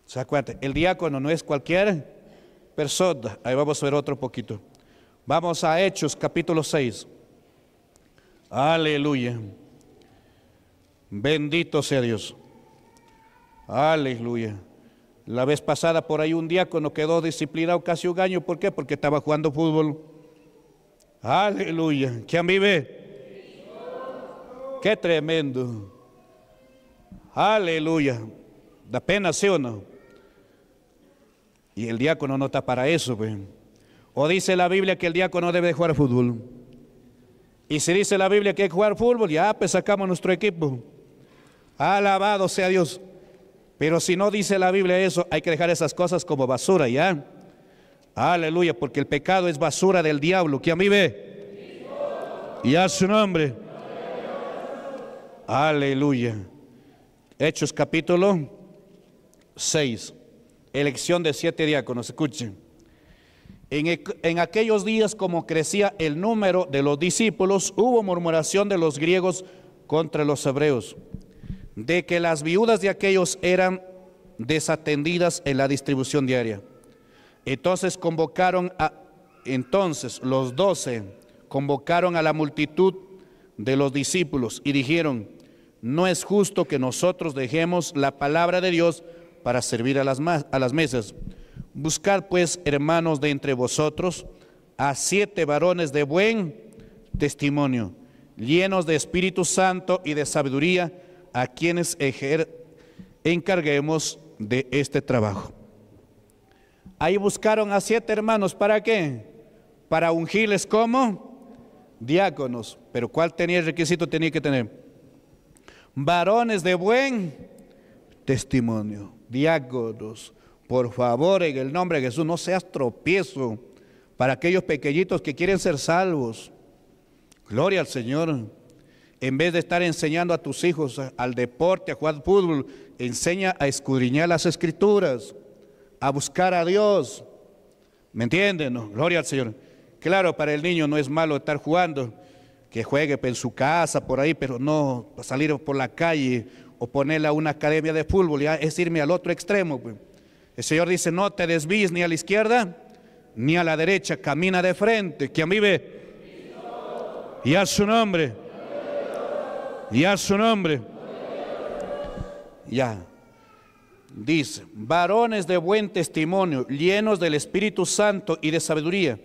O sea, acuérdate, el diácono no es cualquier persona, Ahí vamos a ver otro poquito. Vamos a Hechos capítulo 6. Aleluya. Bendito sea Dios. Aleluya. La vez pasada por ahí un diácono quedó disciplinado casi un año. ¿Por qué? Porque estaba jugando fútbol. Aleluya. ¿Quién vive? Qué tremendo. Aleluya. Da pena, ¿sí o no? Y el diácono no está para eso, pues. O dice la Biblia que el diácono debe jugar fútbol. Y si dice la Biblia que hay que jugar fútbol, ya pues sacamos nuestro equipo. Alabado sea Dios. Pero si no dice la Biblia eso, hay que dejar esas cosas como basura, ¿ya? Aleluya, porque el pecado es basura del diablo. mí ve. Y a su nombre. Aleluya. Hechos capítulo 6 elección de siete diáconos. Escuchen. E-, en, aquellos días, como crecía el número de los discípulos, hubo murmuración de los griegos contra los hebreos, de que las viudas de aquellos eran desatendidas en la distribución diaria. Entonces convocaron a, entonces los doce convocaron a la multitud de los discípulos y dijeron, no es justo que nosotros dejemos la palabra de Dios para servir a las, a las mesas. Buscad pues, hermanos, de entre vosotros a siete varones de buen testimonio, llenos de Espíritu Santo y de sabiduría, a quienes encarguemos de este trabajo. Ahí buscaron a siete hermanos, ¿para qué? Para ungirles como diáconos. Pero ¿cuál tenía el requisito? Tenía que tener varones de buen testimonio diáconos, por favor, en el nombre de Jesús, no seas tropiezo para aquellos pequeñitos que quieren ser salvos. Gloria al Señor. En vez de estar enseñando a tus hijos al deporte, a jugar fútbol, enseña a escudriñar las escrituras, a buscar a Dios. ¿Me entienden? Gloria al Señor. Claro, para el niño no es malo estar jugando, que juegue en su casa, por ahí, pero no salir por la calle o ponerla a una academia de fútbol, ya es irme al otro extremo. El Señor dice, no te desvíes ni a la izquierda ni a la derecha, camina de frente, que mí ve Y a su nombre. Y a su nombre. Ya. Dice, varones de buen testimonio, llenos del Espíritu Santo y de sabiduría,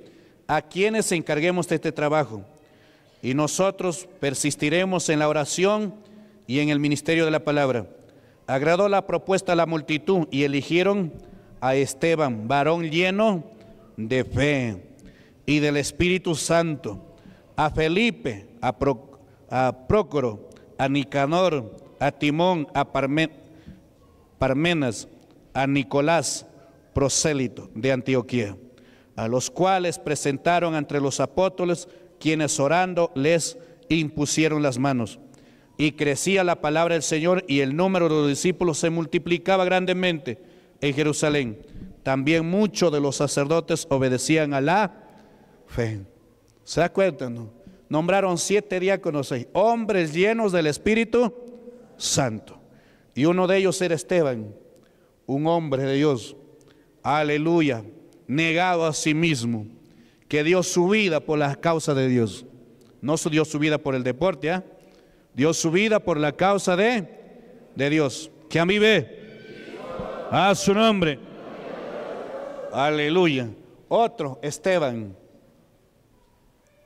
a quienes encarguemos de este trabajo. Y nosotros persistiremos en la oración y en el ministerio de la palabra. Agradó la propuesta a la multitud y eligieron a Esteban, varón lleno de fe y del Espíritu Santo, a Felipe, a, a Prócoro, a Nicanor, a Timón, a Parmenas, a Nicolás, prosélito de Antioquía, a los cuales presentaron entre los apóstoles, quienes orando les impusieron las manos y crecía la palabra del Señor y el número de los discípulos se multiplicaba grandemente en Jerusalén. También muchos de los sacerdotes obedecían a la fe. ¿Se da cuenta? Nombraron siete diáconos, hombres llenos del Espíritu Santo. Y uno de ellos era Esteban, un hombre de Dios. Aleluya, negado a sí mismo, que dio su vida por la causa de Dios. No dio su vida por el deporte, ¿ah? dio su vida por la causa de, de Dios. Que a mí ve. A su nombre. Aleluya. Otro, Esteban.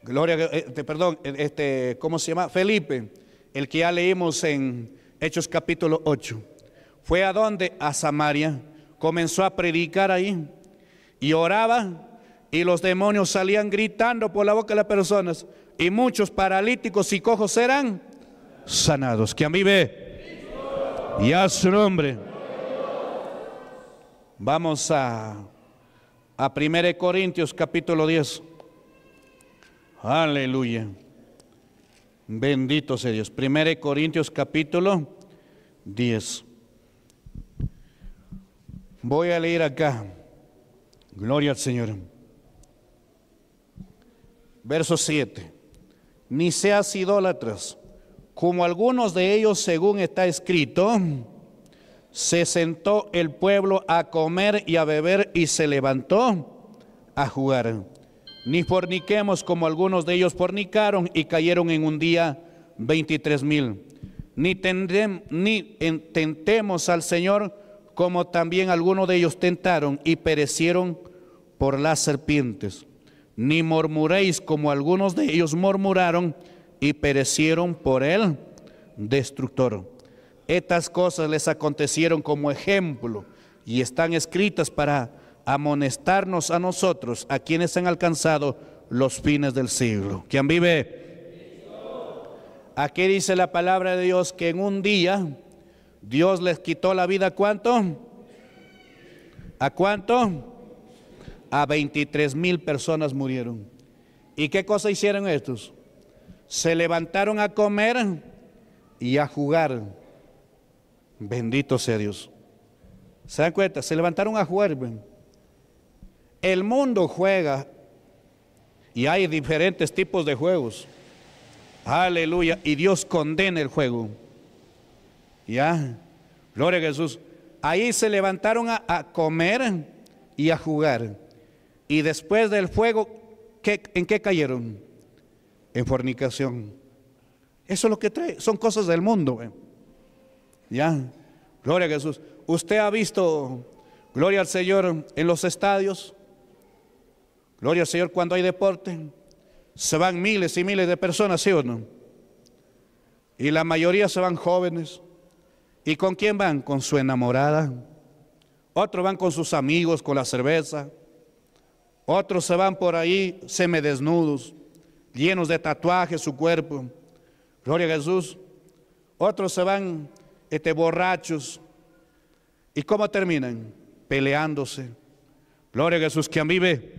Gloria, este, perdón, este, ¿cómo se llama? Felipe, el que ya leímos en Hechos capítulo 8. Fue a donde? A Samaria. Comenzó a predicar ahí y oraba y los demonios salían gritando por la boca de las personas y muchos paralíticos y cojos eran sanados. Que a mí ve y a su nombre. Vamos a, a 1 Corintios capítulo 10. Aleluya. Bendito sea Dios. 1 Corintios capítulo 10. Voy a leer acá. Gloria al Señor. Verso 7. Ni seas idólatras como algunos de ellos, según está escrito, se sentó el pueblo a comer y a beber y se levantó a jugar. Ni forniquemos como algunos de ellos fornicaron y cayeron en un día 23 mil. Ni, ni tentemos al Señor como también algunos de ellos tentaron y perecieron por las serpientes. Ni murmuréis como algunos de ellos murmuraron y perecieron por el destructor. Estas cosas les acontecieron como ejemplo y están escritas para amonestarnos a nosotros, a quienes han alcanzado los fines del siglo. ¿Quién vive? Aquí dice la palabra de Dios que en un día Dios les quitó la vida. a ¿Cuánto? ¿A cuánto? A 23 mil personas murieron. ¿Y qué cosa hicieron estos? se levantaron a comer y a jugar. Bendito sea Dios. ¿Se dan cuenta? Se levantaron a jugar. El mundo juega y hay diferentes tipos de juegos. Aleluya. Y Dios condena el juego. Ya. Gloria a Jesús. Ahí se levantaron a, comer y a jugar. Y después del fuego, ¿en qué cayeron? en fornicación. Eso es lo que trae, son cosas del mundo. Eh. Ya, gloria a Jesús. Usted ha visto, gloria al Señor, en los estadios, gloria al Señor cuando hay deporte, se van miles y miles de personas, ¿sí o no? Y la mayoría se van jóvenes. ¿Y con quién van? Con su enamorada. Otros van con sus amigos, con la cerveza. Otros se van por ahí semidesnudos llenos de tatuajes su cuerpo. Gloria a Jesús. Otros se van este, borrachos. ¿Y cómo terminan? Peleándose. Gloria a Jesús, quien vive.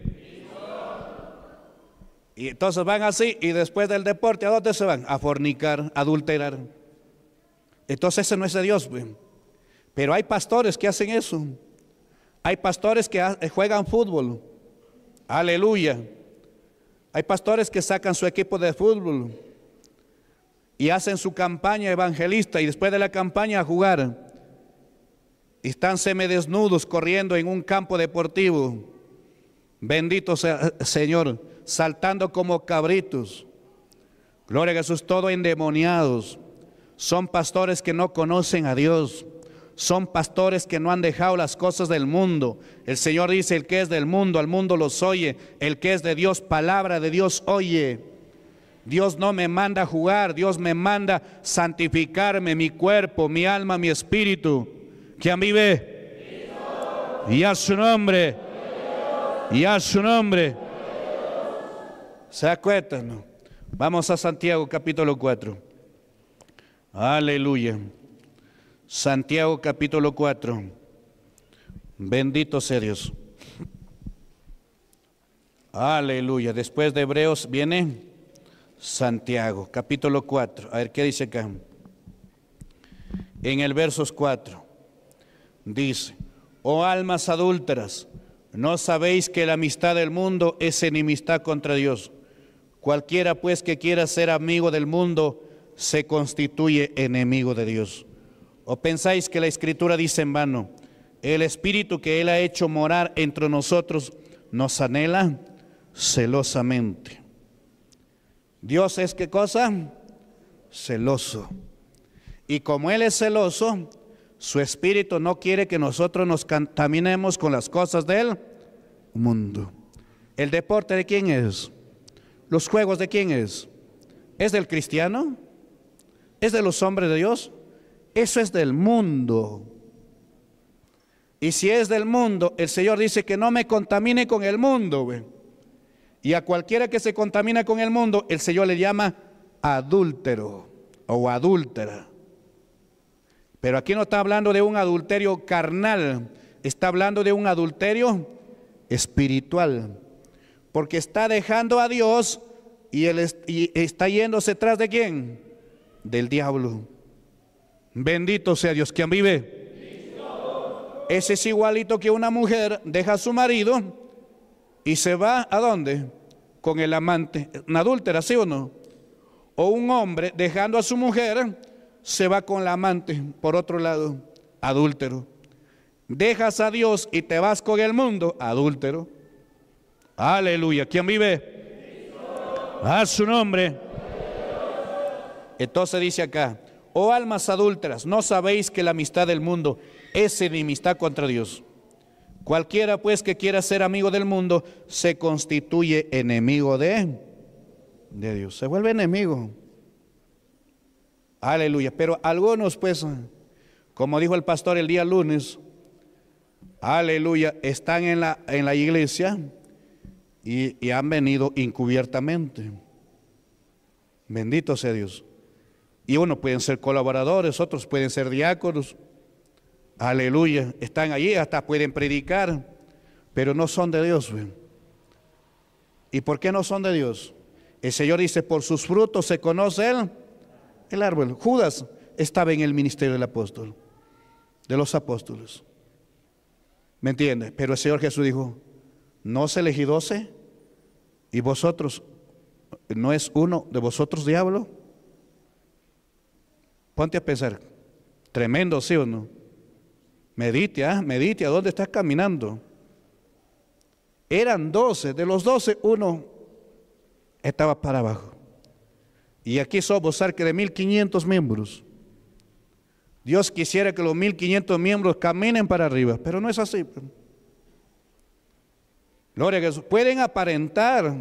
Y entonces van así y después del deporte, ¿a dónde se van? A fornicar, a adulterar. Entonces ese no es de Dios. Pues. Pero hay pastores que hacen eso. Hay pastores que eh, juegan fútbol. Aleluya. Hay pastores que sacan su equipo de fútbol y hacen su campaña evangelista y después de la campaña a jugar. están semidesnudos corriendo en un campo deportivo. Bendito sea Señor, saltando como cabritos. Gloria a Jesús, todo endemoniados. Son pastores que no conocen a Dios son pastores que no han dejado las cosas del mundo. El Señor dice, el que es del mundo, al mundo los oye. El que es de Dios, palabra de Dios oye. Dios no me manda a jugar, Dios me manda santificarme, mi cuerpo, mi alma, mi espíritu. ¿Quién vive? Y a su nombre. Y a su nombre. ¿Se acuerdan? Vamos a Santiago capítulo 4. Aleluya. Santiago capítulo 4. Bendito sea Dios. Aleluya. Después de Hebreos viene Santiago capítulo 4. A ver qué dice acá. En el versos 4 dice, oh almas adúlteras, ¿No sabéis que la amistad del mundo es enemistad contra Dios? Cualquiera pues que quiera ser amigo del mundo se constituye enemigo de Dios. ¿O pensáis que la escritura dice en vano, el espíritu que Él ha hecho morar entre nosotros nos anhela celosamente? Dios es qué cosa? Celoso. Y como Él es celoso, su espíritu no quiere que nosotros nos contaminemos con las cosas del mundo. ¿El deporte de quién es? ¿Los juegos de quién es? ¿Es del cristiano? ¿Es de los hombres de Dios? Eso es del mundo. Y si es del mundo, el Señor dice que no me contamine con el mundo. Y a cualquiera que se contamina con el mundo, el Señor le llama adúltero o adúltera. Pero aquí no está hablando de un adulterio carnal, está hablando de un adulterio espiritual. Porque está dejando a Dios y, y está yéndose tras de quién? Del diablo. Bendito sea Dios. ¿Quién vive? Ese es igualito que una mujer deja a su marido y se va a dónde? Con el amante. Una adúltera, ¿sí o no? O un hombre dejando a su mujer se va con la amante. Por otro lado, adúltero. Dejas a Dios y te vas con el mundo, adúltero. Aleluya. ¿Quién vive? A su nombre. Entonces dice acá, Oh almas adúlteras, no sabéis que la amistad del mundo es enemistad contra Dios. Cualquiera pues que quiera ser amigo del mundo se constituye enemigo de, de Dios. Se vuelve enemigo. Aleluya. Pero algunos pues, como dijo el pastor el día lunes, aleluya, están en la, en la iglesia y, y han venido encubiertamente. Bendito sea Dios. Y unos pueden ser colaboradores, otros pueden ser diáconos. Aleluya. Están allí, hasta pueden predicar, pero no son de Dios. ¿Y por qué no son de Dios? El Señor dice, por sus frutos se conoce el, el árbol. Judas estaba en el ministerio del apóstol, de los apóstoles. ¿Me entiendes? Pero el Señor Jesús dijo, ¿no se elegí doce? ¿Y vosotros? ¿No es uno de vosotros diablo? Ponte a pensar, tremendo, ¿sí o no? Medite, ah, medite, ¿a dónde estás caminando? Eran doce, de los doce uno estaba para abajo. Y aquí somos cerca de 1500 miembros. Dios quisiera que los 1500 miembros caminen para arriba, pero no es así. Pues. Gloria a Jesús. Pueden aparentar,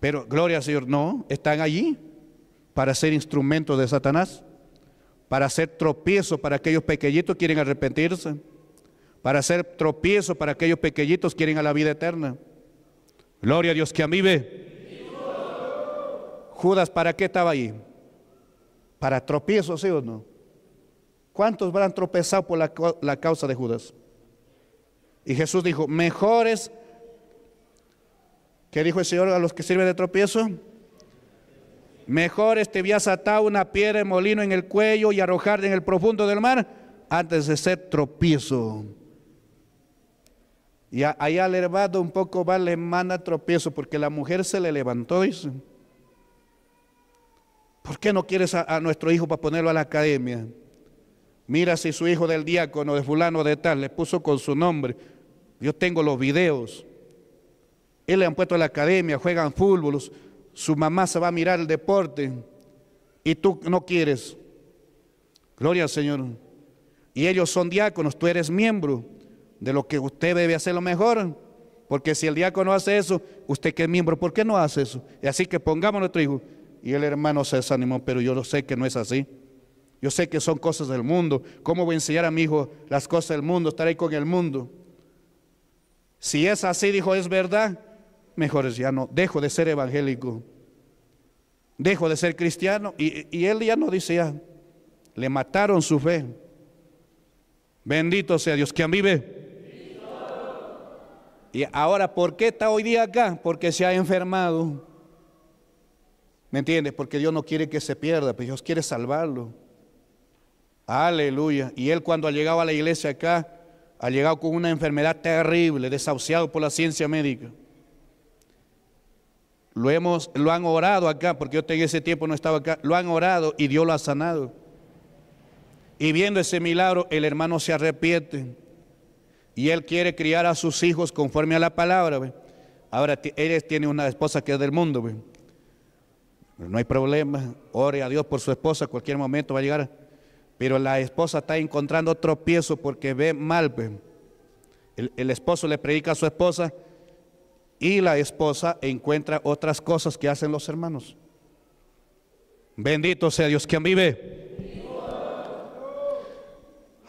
pero gloria al Señor, no, están allí para ser instrumento de Satanás, para ser tropiezo para aquellos pequeñitos quieren arrepentirse, para ser tropiezo para aquellos pequeñitos quieren a la vida eterna. Gloria a Dios que a mí ve. Judas, ¿para qué estaba ahí? Para tropiezo, sí o no. ¿Cuántos habrán tropezado por la, causa de Judas? Y Jesús dijo, mejores, ¿qué dijo el Señor a los que sirven de tropiezo? Mejor este vías atado una piedra de molino en el cuello y arrojar en el profundo del mar antes de ser tropiezo. Y allá al un poco va la hermana tropiezo porque la mujer se le levantó, y dice. ¿Por qué no quieres a, nuestro hijo para ponerlo a la academia? Mira si su hijo del diácono, de fulano de tal, le puso con su nombre. Yo tengo los videos. Él le han puesto a la academia, juegan fútbol su mamá se va a mirar el deporte y tú no quieres. Gloria al Señor. Y ellos son diáconos, tú eres miembro de lo que usted debe hacer lo mejor. Porque si el diácono hace eso, usted que es miembro, ¿por qué no hace eso? Y así que pongamos nuestro hijo. Y el hermano se desanimó, pero yo lo sé que no es así. Yo sé que son cosas del mundo. ¿Cómo voy a enseñar a mi hijo las cosas del mundo? Estaré con el mundo. Si es así, dijo, es verdad mejores ya no, dejo de ser evangélico, dejo de ser cristiano. Y, él ya no dice le mataron su fe. Bendito sea Dios, que vive Y ahora, ¿por qué está hoy día acá? Porque se ha enfermado. ¿Me entiendes? Porque Dios no quiere que se pierda, pero pues Dios quiere salvarlo. Aleluya. Y él cuando ha llegado a la iglesia acá, ha llegado con una enfermedad terrible, desahuciado por la ciencia médica. Lo, hemos, lo han orado acá, porque yo en ese tiempo no estaba acá. Lo han orado y Dios lo ha sanado. Y viendo ese milagro, el hermano se arrepiente. Y él quiere criar a sus hijos conforme a la palabra. Ahora él tiene una esposa que es del mundo. No hay problema. Ore a Dios por su esposa. Cualquier momento va a llegar. Pero la esposa está encontrando tropiezo porque ve mal. El, el esposo le predica a su esposa y la esposa encuentra otras cosas que hacen los hermanos. Bendito sea Dios quien vive.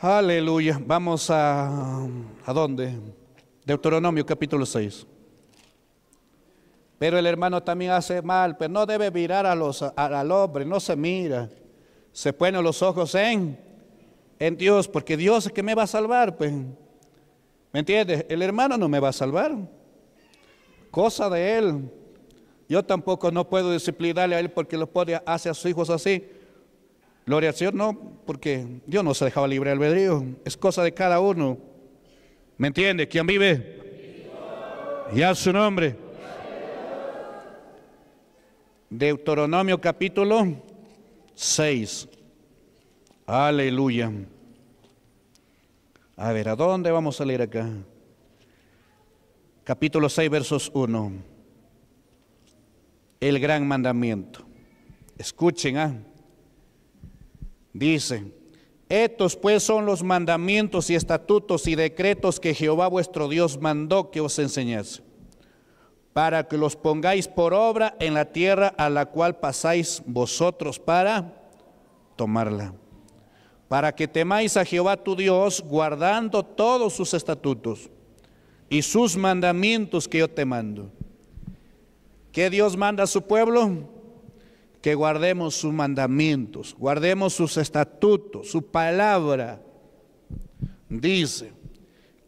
Aleluya. Vamos a ¿a dónde? Deuteronomio capítulo 6. Pero el hermano también hace mal, pero pues no debe mirar a los, al hombre, no se mira. Se pone los ojos en, en Dios, porque Dios es que me va a salvar. Pues. ¿Me entiendes? El hermano no me va a salvar cosa de él. Yo tampoco no puedo disciplinarle a él porque lo pone, hace a sus hijos así. Gloria al Señor, no, porque Dios no se dejaba libre albedrío, es cosa de cada uno. ¿Me entiende? ¿Quién vive? Y a su nombre. Deuteronomio capítulo 6. Aleluya. A ver, ¿a dónde vamos a salir acá? capítulo 6, versos 1. El gran mandamiento. Escuchen, ¿ah? Dice, estos pues son los mandamientos y estatutos y decretos que Jehová vuestro Dios mandó que os enseñase, para que los pongáis por obra en la tierra a la cual pasáis vosotros para tomarla. Para que temáis a Jehová tu Dios, guardando todos sus estatutos y sus mandamientos que yo te mando. ¿Qué Dios manda a su pueblo? Que guardemos sus mandamientos, guardemos sus estatutos, su palabra. Dice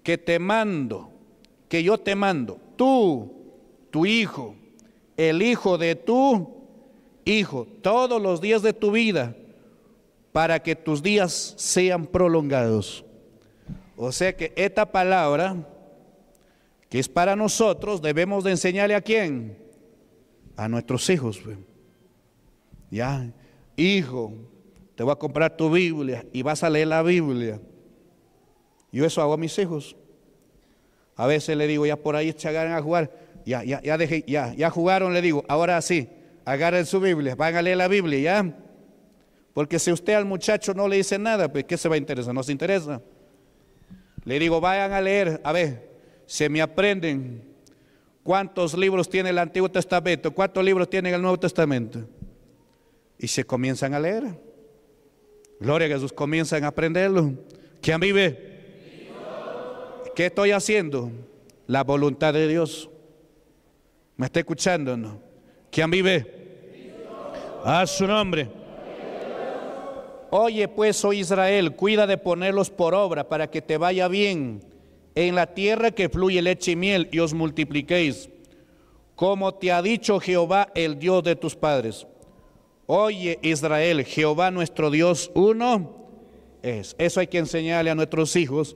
que te mando, que yo te mando, tú, tu hijo, el hijo de tu hijo, todos los días de tu vida, para que tus días sean prolongados. O sea que esta palabra que es para nosotros, debemos de enseñarle a quién? A nuestros hijos. Pues. Ya, hijo, te voy a comprar tu Biblia y vas a leer la Biblia. Yo eso hago a mis hijos. A veces le digo, ya por ahí se agarran a jugar, ya, ya, ya dejé, ya, ya jugaron, le digo, ahora sí, agarren su Biblia, van a leer la Biblia, ya. Porque si usted al muchacho no le dice nada, pues ¿qué se va a interesar? No se interesa. Le digo, vayan a leer, a ver, se me aprenden. ¿Cuántos libros tiene el Antiguo Testamento? ¿Cuántos libros tiene el Nuevo Testamento? Y se comienzan a leer. Gloria a Jesús, comienzan a aprenderlo. ¿Quién vive? ¿Qué estoy haciendo? La voluntad de Dios. ¿Me está escuchando no? ¿Quién vive? A su nombre. Oye pues, oh Israel, cuida de ponerlos por obra para que te vaya bien en la tierra que fluye leche y miel, y os multipliquéis, como te ha dicho Jehová, el Dios de tus padres. Oye Israel, Jehová nuestro Dios uno es. Eso hay que enseñarle a nuestros hijos,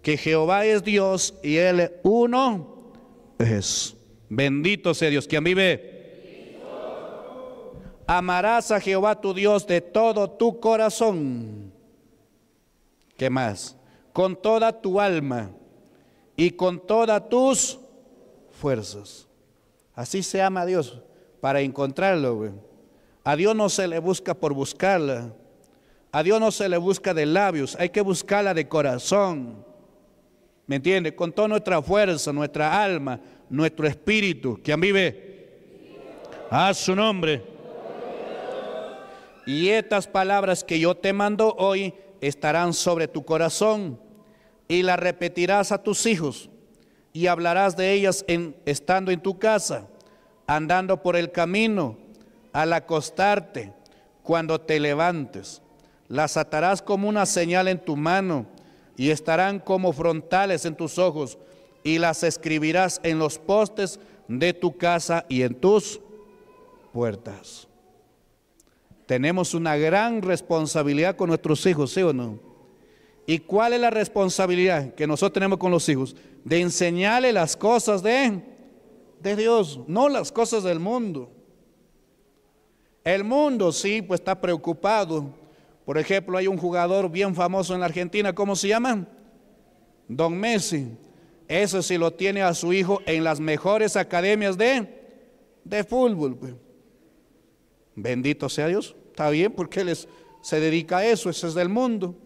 que Jehová es Dios y Él uno es. Bendito sea Dios, quien vive. Amarás a Jehová tu Dios de todo tu corazón. ¿Qué más? Con toda tu alma y con todas tus fuerzas. Así se ama a Dios, para encontrarlo. A Dios no se le busca por buscarla. A Dios no se le busca de labios, hay que buscarla de corazón. ¿Me entiende? Con toda nuestra fuerza, nuestra alma, nuestro espíritu. ¿Quién vive? A su nombre. Y estas palabras que yo te mando hoy estarán sobre tu corazón y la repetirás a tus hijos y hablarás de ellas en, estando en tu casa, andando por el camino, al acostarte, cuando te levantes. Las atarás como una señal en tu mano y estarán como frontales en tus ojos y las escribirás en los postes de tu casa y en tus puertas. Tenemos una gran responsabilidad con nuestros hijos, ¿sí o no? ¿Y cuál es la responsabilidad que nosotros tenemos con los hijos? De enseñarle las cosas de, de Dios, no las cosas del mundo. El mundo sí, pues está preocupado. Por ejemplo, hay un jugador bien famoso en la Argentina, ¿cómo se llama? Don Messi. Eso sí lo tiene a su hijo en las mejores academias de, de fútbol. Pues. Bendito sea Dios. Está bien porque él se dedica a eso, ese es del mundo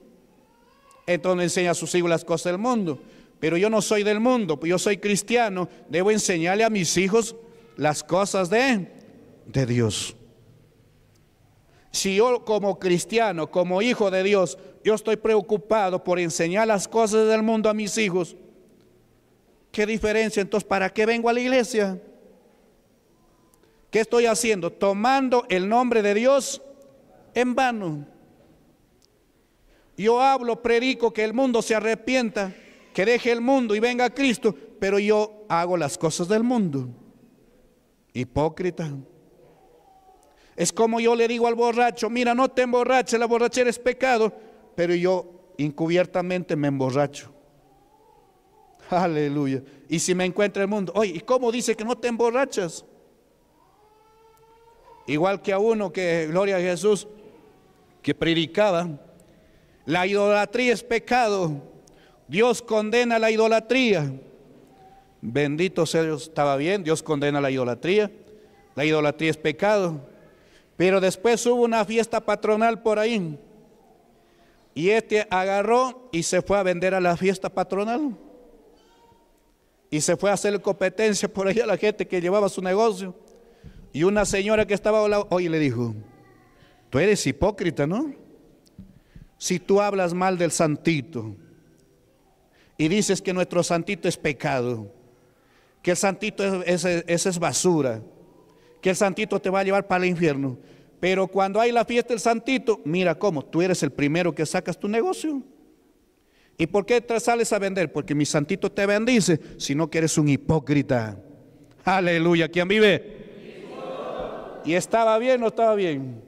entonces enseña a sus hijos las cosas del mundo. Pero yo no soy del mundo, yo soy cristiano, debo enseñarle a mis hijos las cosas de, de Dios. Si yo como cristiano, como hijo de Dios, yo estoy preocupado por enseñar las cosas del mundo a mis hijos, ¿qué diferencia? Entonces, ¿para qué vengo a la iglesia? ¿Qué estoy haciendo? Tomando el nombre de Dios en vano. Yo hablo, predico que el mundo se arrepienta, que deje el mundo y venga a Cristo, pero yo hago las cosas del mundo. Hipócrita. Es como yo le digo al borracho, mira, no te emborraches, la borrachera es pecado, pero yo encubiertamente me emborracho. Aleluya. Y si me encuentra el mundo, oye, ¿y cómo dice que no te emborrachas? Igual que a uno que, gloria a Jesús, que predicaba la idolatría es pecado. Dios condena la idolatría. Bendito sea Dios, estaba bien, Dios condena la idolatría. La idolatría es pecado. Pero después hubo una fiesta patronal por ahí. Y este agarró y se fue a vender a la fiesta patronal. Y se fue a hacer competencia por ahí a la gente que llevaba su negocio. Y una señora que estaba al lado, le dijo, tú eres hipócrita, ¿no? si tú hablas mal del santito y dices que nuestro santito es pecado, que el santito es, es, basura, que el santito te va a llevar para el infierno, pero cuando hay la fiesta del santito, mira cómo, tú eres el primero que sacas tu negocio. ¿Y por qué te sales a vender? Porque mi santito te bendice, no que eres un hipócrita. Aleluya, ¿quién vive? ¿Y estaba bien o estaba bien?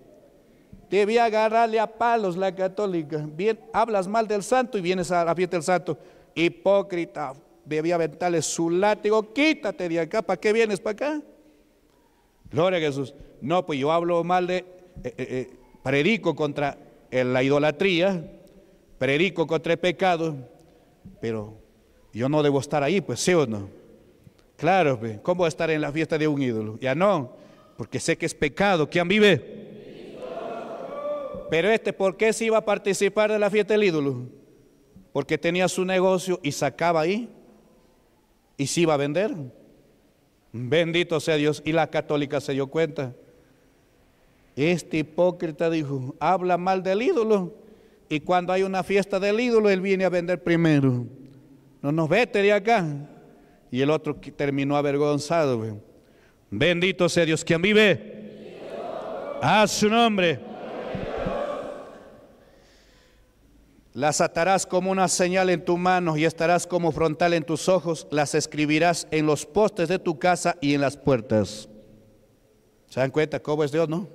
Debía agarrarle a palos la católica. Bien, hablas mal del santo y vienes a la fiesta del santo. Hipócrita, debía aventarle su látigo. Quítate de acá, ¿para qué vienes para acá? Gloria a Jesús. No, pues yo hablo mal de, eh, eh, eh, predico contra la idolatría, predico contra el pecado, pero yo no debo estar ahí, pues sí o no. Claro, pues, ¿cómo a estar en la fiesta de un ídolo? Ya no, porque sé que es pecado. ¿Quién vive? Pero este, ¿por qué se iba a participar de la fiesta del ídolo? Porque tenía su negocio y sacaba ahí y se iba a vender. Bendito sea Dios. Y la católica se dio cuenta. Este hipócrita dijo, habla mal del ídolo. Y cuando hay una fiesta del ídolo, él viene a vender primero. No nos vete de acá. Y el otro terminó avergonzado. Bendito sea Dios quien vive. A su nombre. Las atarás como una señal en tu mano y estarás como frontal en tus ojos. Las escribirás en los postes de tu casa y en las puertas. ¿Se dan cuenta cómo es Dios, no?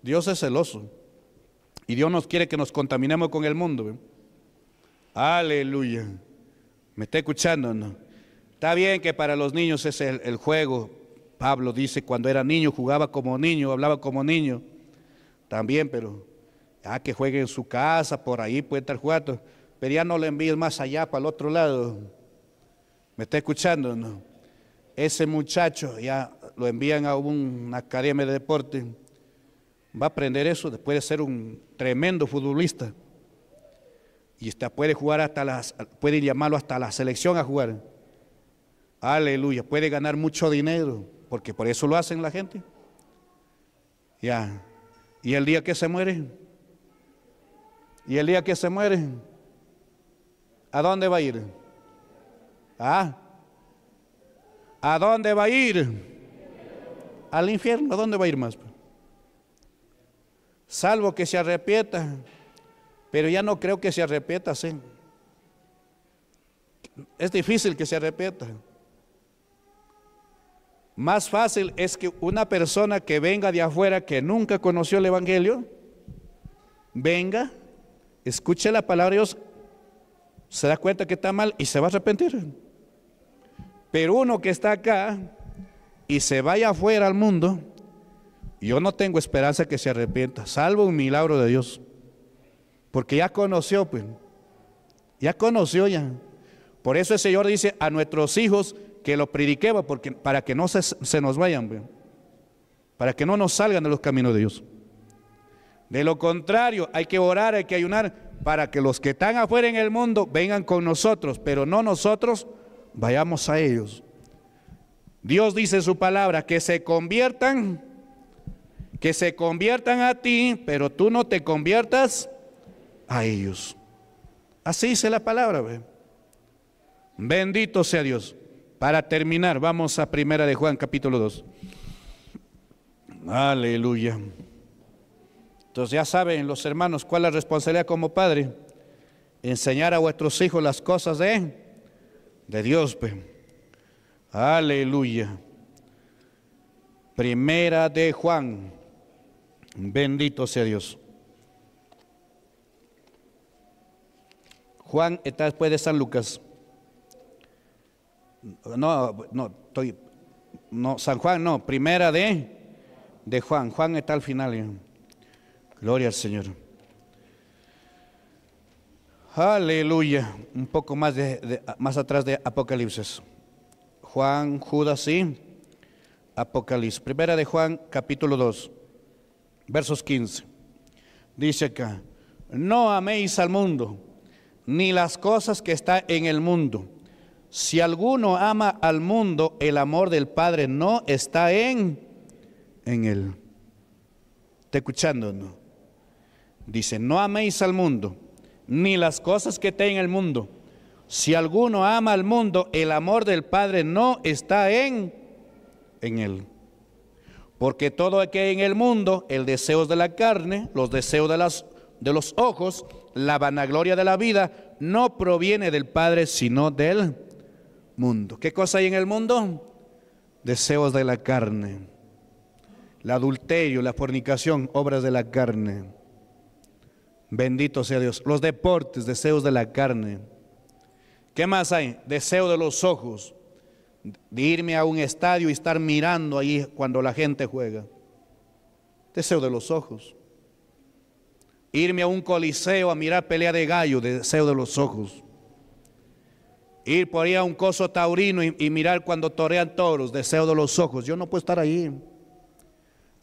Dios es celoso. Y Dios nos quiere que nos contaminemos con el mundo. Aleluya. ¿Me está escuchando, no? Está bien que para los niños es el, el juego. Pablo dice, cuando era niño jugaba como niño, hablaba como niño. También, pero Ah, que juegue en su casa, por ahí puede estar jugando, pero ya no lo envíen más allá, para el otro lado. ¿Me está escuchando? No? Ese muchacho ya lo envían a una academia de deporte. Va a aprender eso después de ser un tremendo futbolista. Y está, puede jugar hasta las, puede llamarlo hasta la selección a jugar. Aleluya, puede ganar mucho dinero, porque por eso lo hacen la gente. Ya. Y el día que se muere, y el día que se muere, ¿a dónde va a ir? ¿Ah? ¿A dónde va a ir? Al infierno, ¿a dónde va a ir más? Salvo que se arrepienta, pero ya no creo que se arrepienta, así. Es difícil que se arrepienta. Más fácil es que una persona que venga de afuera que nunca conoció el Evangelio, venga escuche la palabra de Dios, se da cuenta que está mal y se va a arrepentir. Pero uno que está acá y se vaya afuera al mundo, yo no tengo esperanza que se arrepienta, salvo un milagro de Dios. Porque ya conoció, pues. Ya conoció ya. Por eso el Señor dice a nuestros hijos que lo prediquemos, porque, para que no se, se nos vayan, pues. para que no nos salgan de los caminos de Dios. De lo contrario, hay que orar, hay que ayunar para que los que están afuera en el mundo vengan con nosotros, pero no nosotros vayamos a ellos. Dios dice su palabra que se conviertan, que se conviertan a ti, pero tú no te conviertas a ellos. Así dice la palabra. Bendito sea Dios. Para terminar, vamos a primera de Juan capítulo 2. Aleluya. Entonces ya saben los hermanos cuál es la responsabilidad como padre. Enseñar a vuestros hijos las cosas de, de Dios. Pues. Aleluya. Primera de Juan. Bendito sea Dios. Juan está después de San Lucas. No, no, estoy. No, San Juan no, primera de, de Juan. Juan está al final. Gloria al Señor. Aleluya. Un poco más, de, más atrás de Apocalipsis. Juan, Judas sí. Apocalipsis. Primera de Juan, capítulo 2, versos 15. Dice acá, no améis al mundo, ni las cosas que están en el mundo. Si alguno ama al mundo, el amor del Padre no está en, en él. ¿Está escuchando? No? Dice, no améis al mundo, ni las cosas que está en el mundo. Si alguno ama al mundo, el amor del Padre no está en, en él. Porque todo lo que hay en el mundo, el deseo de la carne, los deseos de, de los ojos, la vanagloria de la vida, no proviene del Padre, sino del mundo. ¿Qué cosa hay en el mundo? Deseos de la carne, el adulterio, la fornicación, obras de la carne Bendito sea Dios. Los deportes, deseos de la carne. ¿Qué más hay? Deseo de los ojos. De irme a un estadio y estar mirando ahí cuando la gente juega. Deseo de los ojos. Irme a un coliseo a mirar pelea de gallo. Deseo de los ojos. Ir por ahí a un coso taurino y, mirar cuando torean toros. Deseo de los ojos. Yo no puedo estar ahí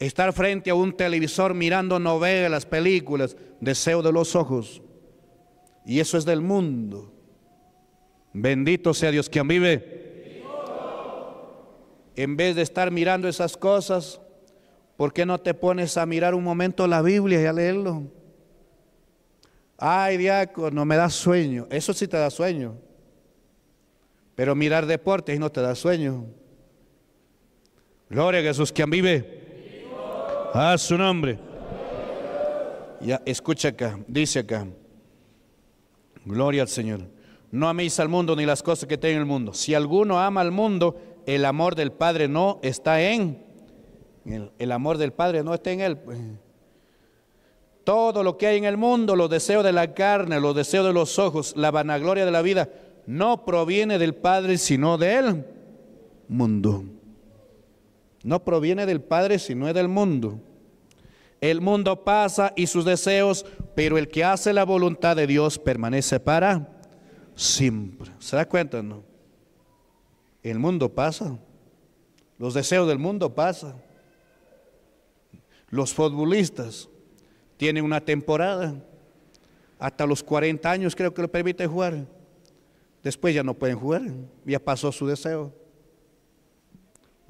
estar frente a un televisor mirando novelas, películas, deseo de los ojos. Y eso es del mundo. Bendito sea Dios quien vive. En vez de estar mirando esas cosas, ¿por qué no te pones a mirar un momento la Biblia y a leerlo? Ay, no me da sueño. Eso sí te da sueño. Pero mirar deportes no te da sueño. Gloria a Jesús, quien vive. A su nombre. Ya, escucha acá, dice acá. Gloria al Señor. No améis al mundo ni las cosas que en el mundo. Si alguno ama al mundo, el amor del Padre no está en el, el amor del Padre no está en él. Pues. Todo lo que hay en el mundo, los deseos de la carne, los deseos de los ojos, la vanagloria de la vida, no proviene del Padre, sino del mundo no proviene del Padre, sino del mundo. El mundo pasa y sus deseos, pero el que hace la voluntad de Dios permanece para siempre. ¿Se da cuenta no? El mundo pasa. Los deseos del mundo pasan. Los futbolistas tienen una temporada. Hasta los 40 años creo que lo permite jugar. Después ya no pueden jugar. Ya pasó su deseo.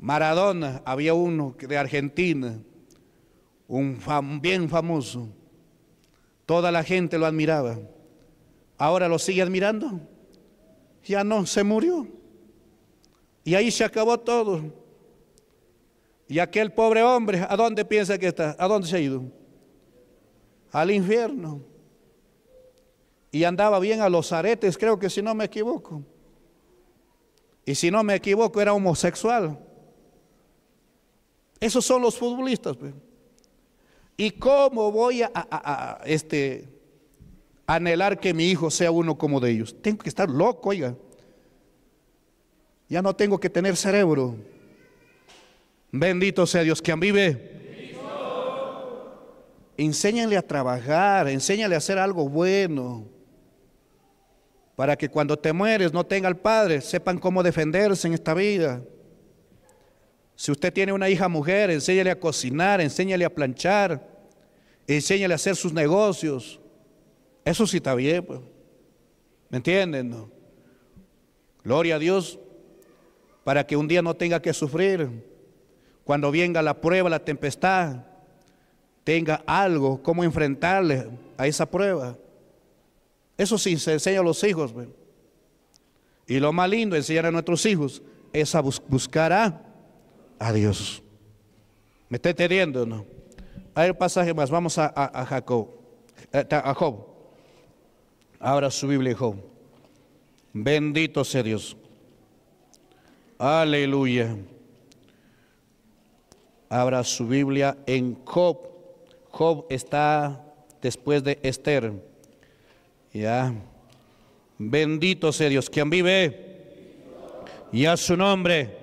Maradona, había uno de Argentina, un bien famoso. Toda la gente lo admiraba. Ahora lo sigue admirando. Ya no, se murió. Y ahí se acabó todo. Y aquel pobre hombre, ¿a dónde piensa que está? ¿A dónde se ha ido? Al infierno. Y andaba bien a los aretes, creo que si no me equivoco. Y si no me equivoco, era homosexual. Esos son los futbolistas. Pues. ¿Y cómo voy a, este, anhelar que mi hijo sea uno como de ellos? Tengo que estar loco, oiga. Ya no tengo que tener cerebro. Bendito sea Dios, que vive. Enséñale a trabajar, enséñale a hacer algo bueno. Para que cuando te mueres no tenga el padre, sepan cómo defenderse en esta vida. Si usted tiene una hija mujer, enséñale a cocinar, enséñale a planchar, enséñale a hacer sus negocios. Eso sí está bien, pues. ¿Me entienden? Gloria a Dios, para que un día no tenga que sufrir. Cuando venga la prueba, la tempestad, tenga algo, cómo enfrentarle a esa prueba. Eso sí, se enseña a los hijos. Pues. Y lo más lindo enseñar a nuestros hijos es buscará buscar a adiós ¿Me está entendiendo no? Hay un pasaje más, vamos a, Jacob, eh, a, Job. Abra su Biblia, Job. Bendito sea Dios. Aleluya. Abra su Biblia en Job. Job está después de Esther. Ya. Bendito sea Dios. Quien vive. Y a su nombre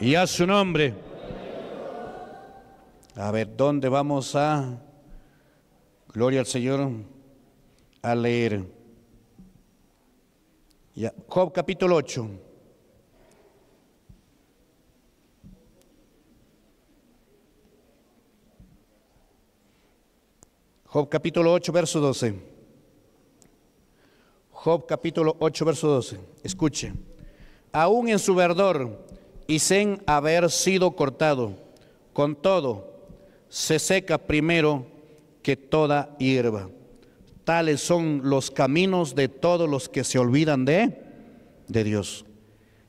y a su nombre. A ver, ¿dónde vamos a, gloria al Señor, a leer? Job capítulo 8. Job capítulo 8, verso 12. Job capítulo 8, verso 12. Escuche. Aún en su verdor y sin haber sido cortado. Con todo, se seca primero que toda hierba. Tales son los caminos de todos los que se olvidan de, de Dios.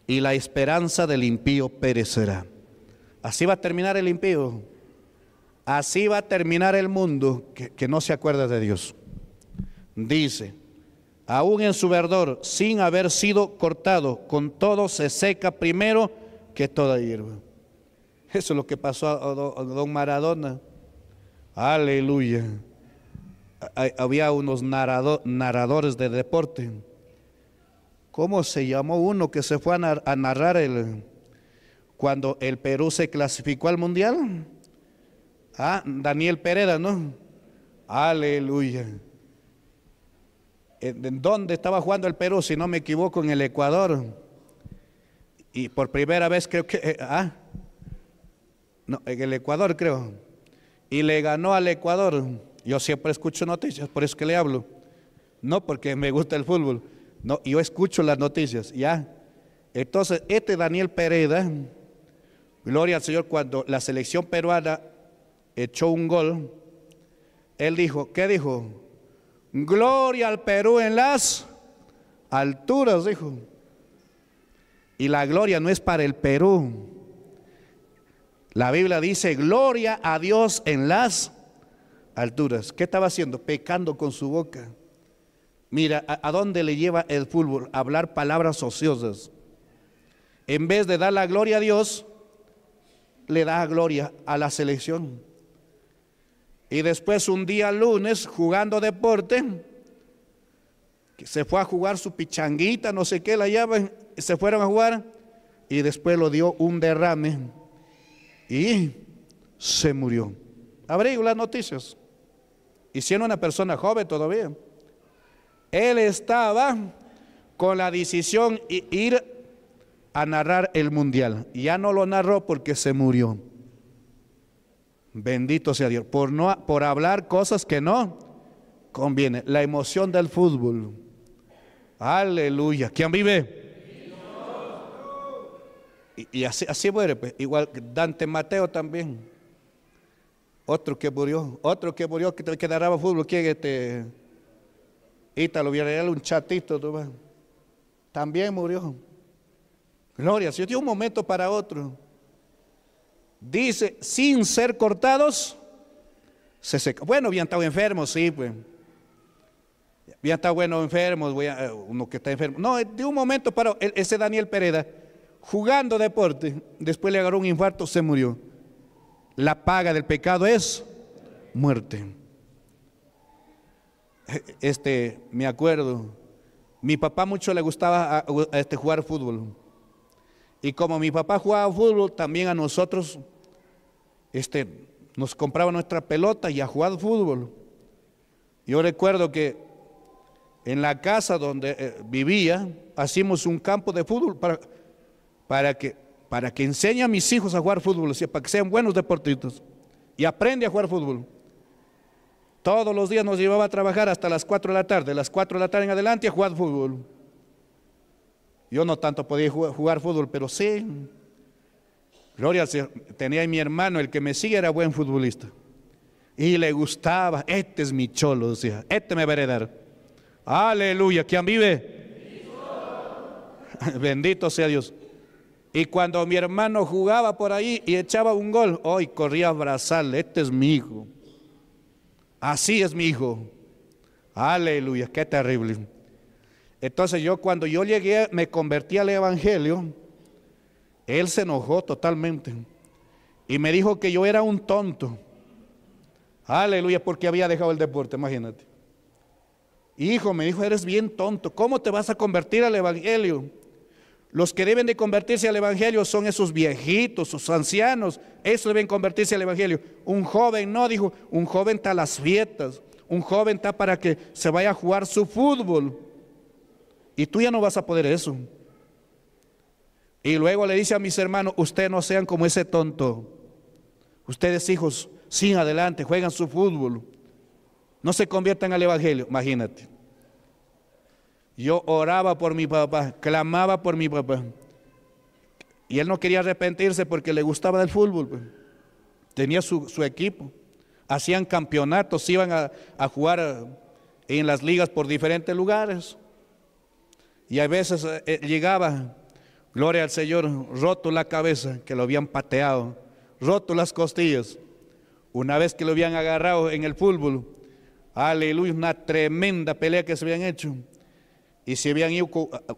Y la esperanza del impío perecerá. Así va a terminar el impío. Así va a terminar el mundo que, que no se acuerda de Dios. Dice, aún en su verdor, sin haber sido cortado, con todo se seca primero que toda hierba. Eso es lo que pasó a don Maradona. Aleluya. Había unos narradores de deporte. ¿Cómo se llamó uno que se fue a, narrar el, cuando el Perú se clasificó al Mundial? Ah, Daniel Pereda, ¿no? Aleluya. Eh, ¿En dónde estaba jugando el Perú? Si no me equivoco, en el Ecuador. Y por primera vez creo que, eh, ah, no, en el Ecuador creo. Y le ganó al Ecuador. Yo siempre escucho noticias, por eso que le hablo. No porque me gusta el fútbol. No, yo escucho las noticias, ¿ya? Entonces, este Daniel Pereda, gloria al Señor, cuando la selección peruana echó un gol, él dijo, ¿qué dijo? Gloria al Perú en las alturas, dijo. Y la gloria no es para el Perú. La Biblia dice, gloria a Dios en las alturas. ¿Qué estaba haciendo? Pecando con su boca. Mira, ¿a, dónde le lleva el fútbol? hablar palabras ociosas. En vez de dar la gloria a Dios, le da gloria a la selección. Y después un día lunes, jugando deporte, se fue a jugar su pichanguita, no sé qué, la llaman, se fueron a jugar y después lo dio un derrame y se murió. Abrigo las noticias. Y siendo una persona joven todavía, él estaba con la decisión de ir a narrar el mundial. Ya no lo narró porque se murió. Bendito sea Dios. Por, no, por hablar cosas que no conviene. La emoción del fútbol. Aleluya. ¿Quién vive? Y, así, así muere, pues. igual Dante Mateo también. Otro que murió, otro que murió, que, que narraba fútbol, ¿quién este? Ítalo Villarreal, un chatito, ¿tú también murió. Gloria, si yo de un momento para otro. Dice, sin ser cortados, se Bueno, bien estado enfermos sí, pues. Bien está bueno enfermo, eh, uno que está enfermo. No, de un momento para e, ese Daniel Pereda jugando deporte, después le agarró un infarto, se murió. La paga del pecado es muerte. Este, me acuerdo, mi papá mucho le gustaba este, jugar fútbol. Y como mi papá jugaba fútbol, también a nosotros este, nos compraba nuestra pelota y a jugar fútbol. Yo recuerdo que en la casa donde eh, vivía, hacíamos un campo de fútbol para, para que, para que enseñe a mis hijos a jugar fútbol, para que sean buenos deportistas y aprende a jugar fútbol. Todos los días nos llevaba a trabajar hasta las 4 de la tarde, las 4 de la tarde en adelante a jugar fútbol. Yo no tanto podía jugar, fútbol, pero sí. Gloria, tenía mi hermano, el que me sigue era buen futbolista. Y le gustaba, este es mi cholo, decía, este me va a heredar. Aleluya, ¿quién vive? Bendito sea Dios. Y cuando mi hermano jugaba por ahí y echaba un gol, hoy corría a abrazarle, este es mi hijo. Así es mi hijo. Aleluya, qué terrible. Entonces yo cuando yo llegué, me convertí al Evangelio, él se enojó totalmente y me dijo que yo era un tonto. Aleluya, porque había dejado el deporte, imagínate. Hijo, me dijo, eres bien tonto, ¿cómo te vas a convertir al Evangelio? Los que deben de convertirse al Evangelio son esos viejitos, esos ancianos. esos deben convertirse al Evangelio. Un joven no, dijo, un joven está a las fiestas. Un joven está para que se vaya a jugar su fútbol. Y tú ya no vas a poder eso. Y luego le dice a mis hermanos, ustedes no sean como ese tonto. Ustedes hijos, sin adelante, juegan su fútbol. No se conviertan al Evangelio, imagínate. Yo oraba por mi papá, clamaba por mi papá. Y él no quería arrepentirse porque le gustaba del fútbol. Pues. Tenía su, equipo. Hacían campeonatos, iban a, jugar eh, en las ligas por diferentes lugares. Y a veces eh, eh, llegaba, gloria al Señor, roto la cabeza, que lo habían pateado, roto las costillas. Una vez que lo habían agarrado en el fútbol, aleluya, una tremenda pelea que se habían hecho. Y si habían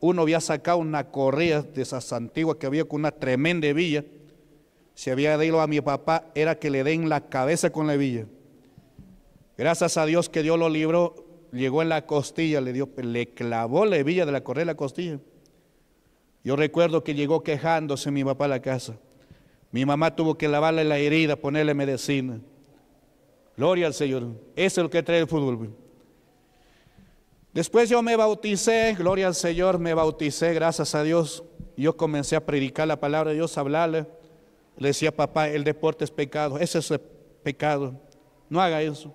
uno había sacado una correa de esas antiguas que había con una tremenda hebilla, si había dicho a mi papá, era que le den la cabeza con la hebilla. Gracias a Dios que Dios lo libró, llegó en la costilla, le, dio, le clavó la hebilla de la correa en la costilla. Yo recuerdo que llegó quejándose mi papá a la casa. Mi mamá tuvo que lavarle la herida, ponerle medicina. Gloria al Señor. Eso es lo que trae el fútbol. Después yo me bauticé, gloria al Señor, me bauticé, gracias a Dios. Yo comencé a predicar la palabra de Dios, a hablarle. Le decía, papá, el deporte es pecado, ese es pecado, no haga eso.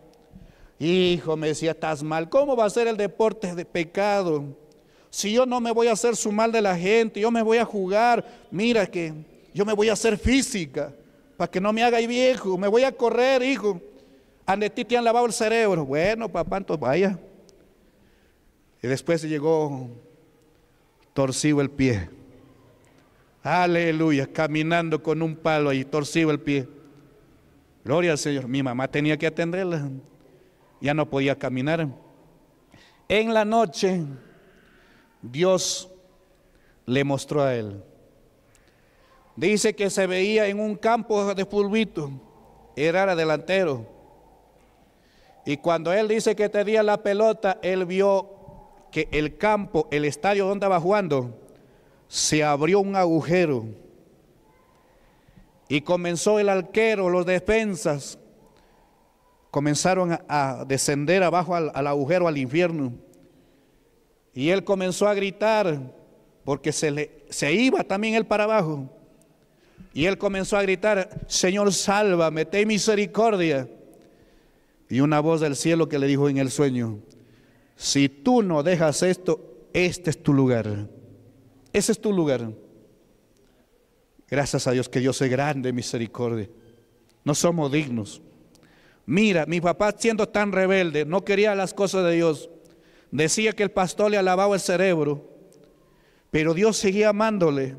Hijo, me decía, estás mal, ¿cómo va a ser el deporte de pecado? Si yo no me voy a hacer su mal de la gente, yo me voy a jugar, mira que yo me voy a hacer física, para que no me haga viejo, me voy a correr, hijo. Andetí te han lavado el cerebro. Bueno, papá, entonces vaya. Y después llegó torcido el pie. Aleluya, caminando con un palo ahí, torcido el pie. Gloria al Señor. Mi mamá tenía que atenderla. Ya no podía caminar. En la noche, Dios le mostró a él. Dice que se veía en un campo de pulvito Era delantero. Y cuando él dice que tenía la pelota, él vio que el campo, el estadio donde estaba jugando, se abrió un agujero. Y comenzó el arquero, los defensas, comenzaron a, descender abajo al, agujero, al infierno. Y él comenzó a gritar, porque se, le, se iba también él para abajo. Y él comenzó a gritar, Señor, sálvame, ten misericordia. Y una voz del cielo que le dijo en el sueño, si tú no dejas esto, este es tu lugar. Ese es tu lugar. Gracias a Dios que Dios es grande misericordia. No somos dignos. Mira, mi papá siendo tan rebelde, no quería las cosas de Dios. Decía que el pastor le alababa el cerebro, pero Dios seguía amándole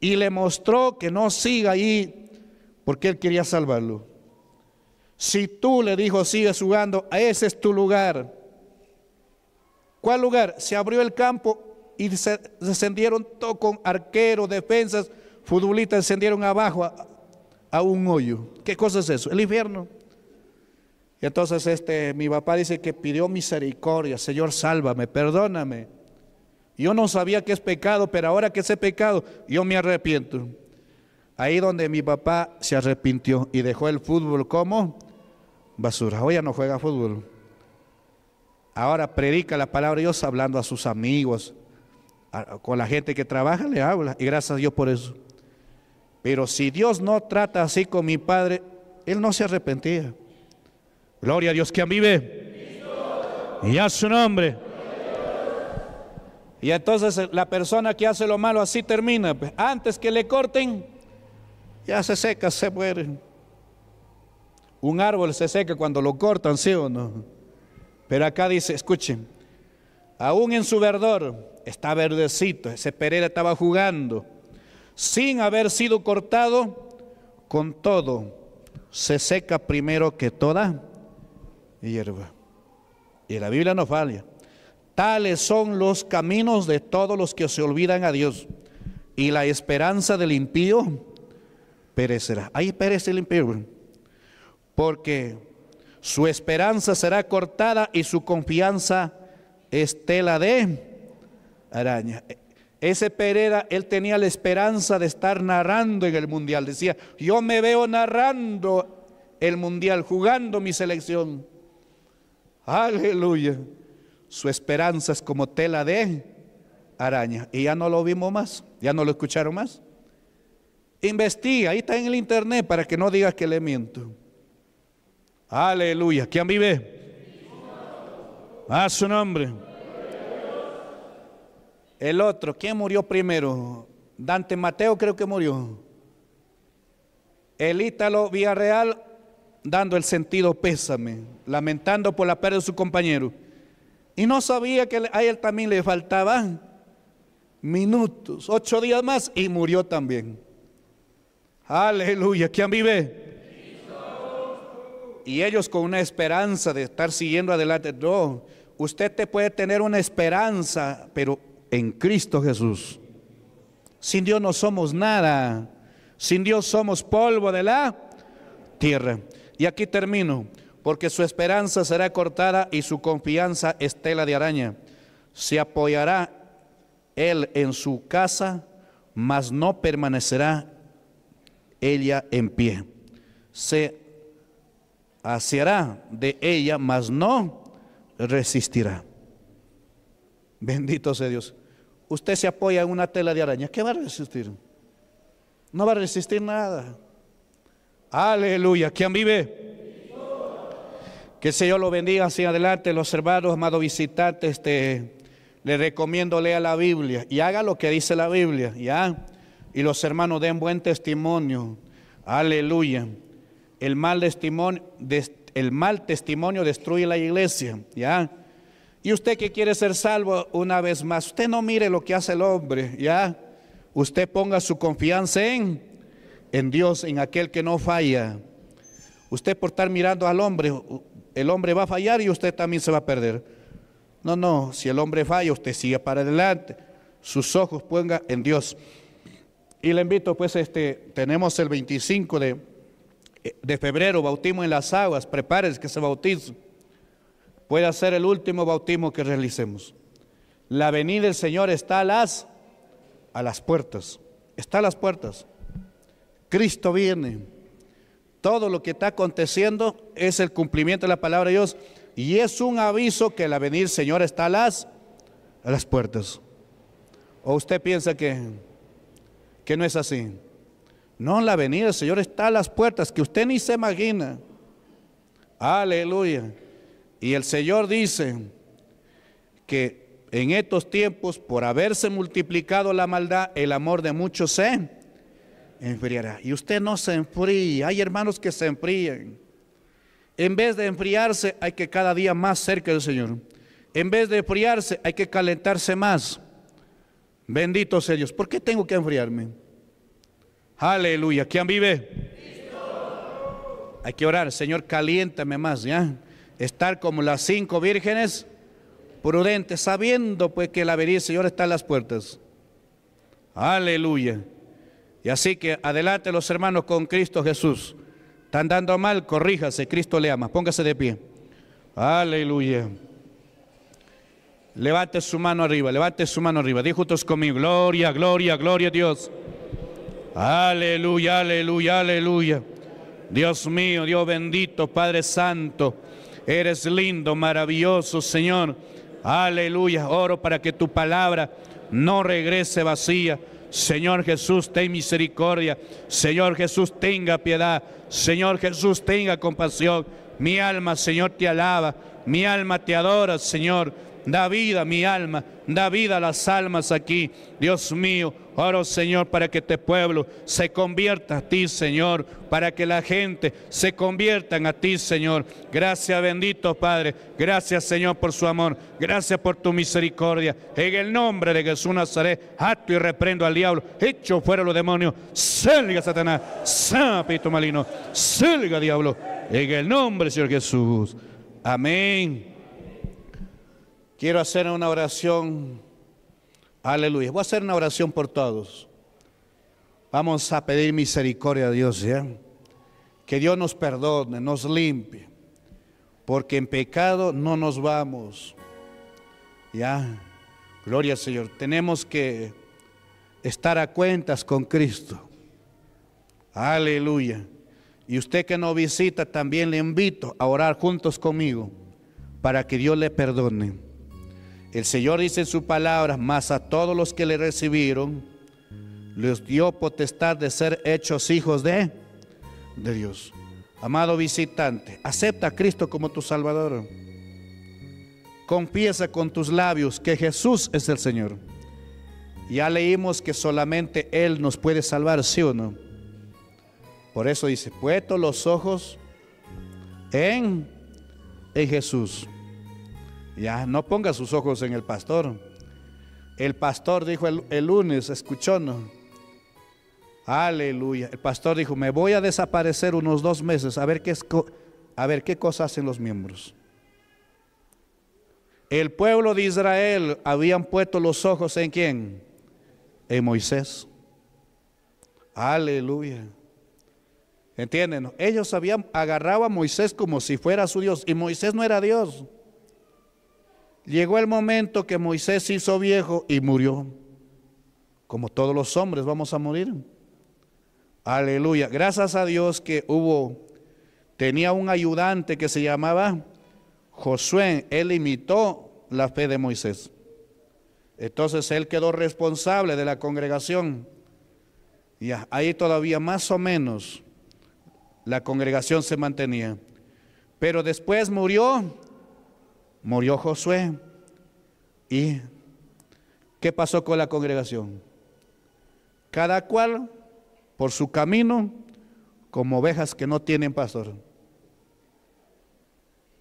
y le mostró que no siga ahí porque él quería salvarlo. Si tú le dijo, sigue jugando, ese es tu lugar. ¿Cuál lugar? Se abrió el campo y se descendieron todo con arqueros, defensas, futbolistas, descendieron abajo a, un hoyo. ¿Qué cosa es eso? El infierno. Y entonces este, mi papá dice que pidió misericordia, Señor, sálvame, perdóname. Yo no sabía que es pecado, pero ahora que es pecado, yo me arrepiento. Ahí donde mi papá se arrepintió y dejó el fútbol como basura. Hoy ya no juega fútbol. Ahora predica la palabra de Dios hablando a sus amigos, con la gente que trabaja le habla, y gracias a Dios por eso. Pero si Dios no trata así con mi padre, él no se arrepentía. Gloria a Dios, que vive? Y a su nombre. Y entonces eh, la persona que hace lo malo así termina. Pues, antes que le corten, ya se seca, se muere. Un árbol se seca cuando lo cortan, ¿sí o no? Pero acá dice, escuchen, aún en su verdor está verdecito, ese Pereira estaba jugando, sin haber sido cortado, con todo se seca primero que toda hierba. Y la Biblia no falla. Tales son los caminos de todos los que se olvidan a Dios. Y la esperanza del impío perecerá. Ahí perece el impío. Porque su esperanza será cortada y su confianza es tela de araña. Ese Pereira, él tenía la esperanza de estar narrando en el Mundial. Decía, yo me veo narrando el Mundial, jugando mi selección. Aleluya. Su esperanza es como tela de araña. Y ya no lo vimos más, ya no lo escucharon más. Investiga, ahí está en el internet para que no digas que le miento. Aleluya. ¿Quién vive? A su nombre. El otro, ¿quién murió primero? Dante Mateo creo que murió. El Ítalo Villarreal dando el sentido pésame, lamentando por la pérdida de su compañero. Y no sabía que a él también le faltaban minutos, ocho días más y murió también. Aleluya, ¿quién vive? y ellos con una esperanza de estar siguiendo adelante. No, usted te puede tener una esperanza, pero en Cristo Jesús. Sin Dios no somos nada. Sin Dios somos polvo de la tierra. Y aquí termino, porque su esperanza será cortada y su confianza estela de araña. Se apoyará él en su casa, mas no permanecerá ella en pie. Se Hacerá de ella, mas no resistirá. Bendito sea Dios. Usted se apoya en una tela de araña. ¿Qué va a resistir? No va a resistir nada. Aleluya. ¿Quién vive? Que el Señor lo bendiga hacia adelante, los hermanos, Amado visitantes. Este, le recomiendo lea la Biblia y haga lo que dice la Biblia, ¿ya? Y los hermanos den buen testimonio. Aleluya. El mal testimonio, destruye la iglesia, ¿ya? Y usted que quiere ser salvo una vez más, usted no mire lo que hace el hombre, ¿ya? Usted ponga su confianza en, en Dios, en aquel que no falla. Usted por estar mirando al hombre, el hombre va a fallar y usted también se va a perder. No, no, si el hombre falla, usted sigue para adelante. Sus ojos ponga en Dios. Y le invito, pues, este, tenemos el 25 de eh, de febrero, bautismo en las aguas, prepárese que se bautice. Puede ser el último bautismo que realicemos. La venida del Señor está a las, a las puertas. Está a las puertas. Cristo viene. Todo lo que está aconteciendo es el cumplimiento de la palabra de Dios. Y es un aviso que la venida del Señor está a las, a las puertas. ¿O usted piensa que, que no es así? No, la venida del Señor está a las puertas, que usted ni se imagina. Aleluya. Y el Señor dice que en estos tiempos, por haberse multiplicado la maldad, el amor de muchos se enfriará. Y usted no se enfríe. Hay hermanos que se enfríen. En vez de enfriarse, hay que cada día más cerca del Señor. En vez de enfriarse, hay que calentarse más. Bendito sea Dios. ¿Por qué tengo que enfriarme? Aleluya. ¿Quién vive? Hay que orar, Señor, caliéntame más, ¿ya? Estar como las cinco vírgenes prudentes, sabiendo pues que la venida Señor está en las puertas. Aleluya. Y así que adelante los hermanos con Cristo Jesús. Están dando mal, corríjase, Cristo le ama. Póngase de pie. Aleluya. Levante su mano arriba, levante su mano arriba. Di juntos conmigo, gloria, gloria, gloria a Dios. Aleluya, aleluya, aleluya. Dios mío, Dios bendito, Padre Santo. Eres lindo, maravilloso, Señor. Aleluya. Oro para que tu palabra no regrese vacía. Señor Jesús, ten misericordia. Señor Jesús, tenga piedad. Señor Jesús, tenga compasión. Mi alma, Señor, te alaba. Mi alma te adora, Señor. Da vida, mi alma. Da vida a las almas aquí. Dios mío. Oro, Señor, para que este pueblo se convierta a ti, Señor, para que la gente se convierta a ti, Señor. Gracias, bendito Padre. Gracias, Señor, por su amor. Gracias por tu misericordia. En el nombre de Jesús Nazaret, acto y reprendo al diablo. Hecho fuera los demonios. Salga, Satanás. Salga, Pito Malino. Salga, diablo. En el nombre, Señor Jesús. Amén. Quiero hacer una oración Aleluya. Voy a hacer una oración por todos. Vamos a pedir misericordia a Dios, ¿ya? Que Dios nos perdone, nos limpie, porque en pecado no nos vamos. ¿Ya? Gloria al Señor. Tenemos que estar a cuentas con Cristo. Aleluya. Y usted que no visita, también le invito a orar juntos conmigo para que Dios le perdone. El Señor dice en su palabra, mas a todos los que le recibieron, les dio potestad de ser hechos hijos de, de Dios. Amado visitante, acepta a Cristo como tu Salvador. Confiesa con tus labios que Jesús es el Señor. Ya leímos que solamente Él nos puede salvar, ¿sí o no? Por eso dice, puesto los ojos en, en Jesús. Ya, no ponga sus ojos en el pastor. El pastor dijo el, lunes, escuchó, ¿no? Aleluya. El pastor dijo, me voy a desaparecer unos dos meses a ver qué, a ver qué cosas hacen los miembros. El pueblo de Israel habían puesto los ojos en quién? En Moisés. Aleluya. ¿Entienden? Ellos habían agarrado a Moisés como si fuera su Dios. Y Moisés no era Dios. Llegó el momento que Moisés se hizo viejo y murió. Como todos los hombres vamos a morir. Aleluya. Gracias a Dios que hubo, tenía un ayudante que se llamaba Josué. Él imitó la fe de Moisés. Entonces él quedó responsable de la congregación. Y ahí todavía más o menos la congregación se mantenía. Pero después murió Murió Josué y ¿qué pasó con la congregación? Cada cual por su camino como ovejas que no tienen pastor.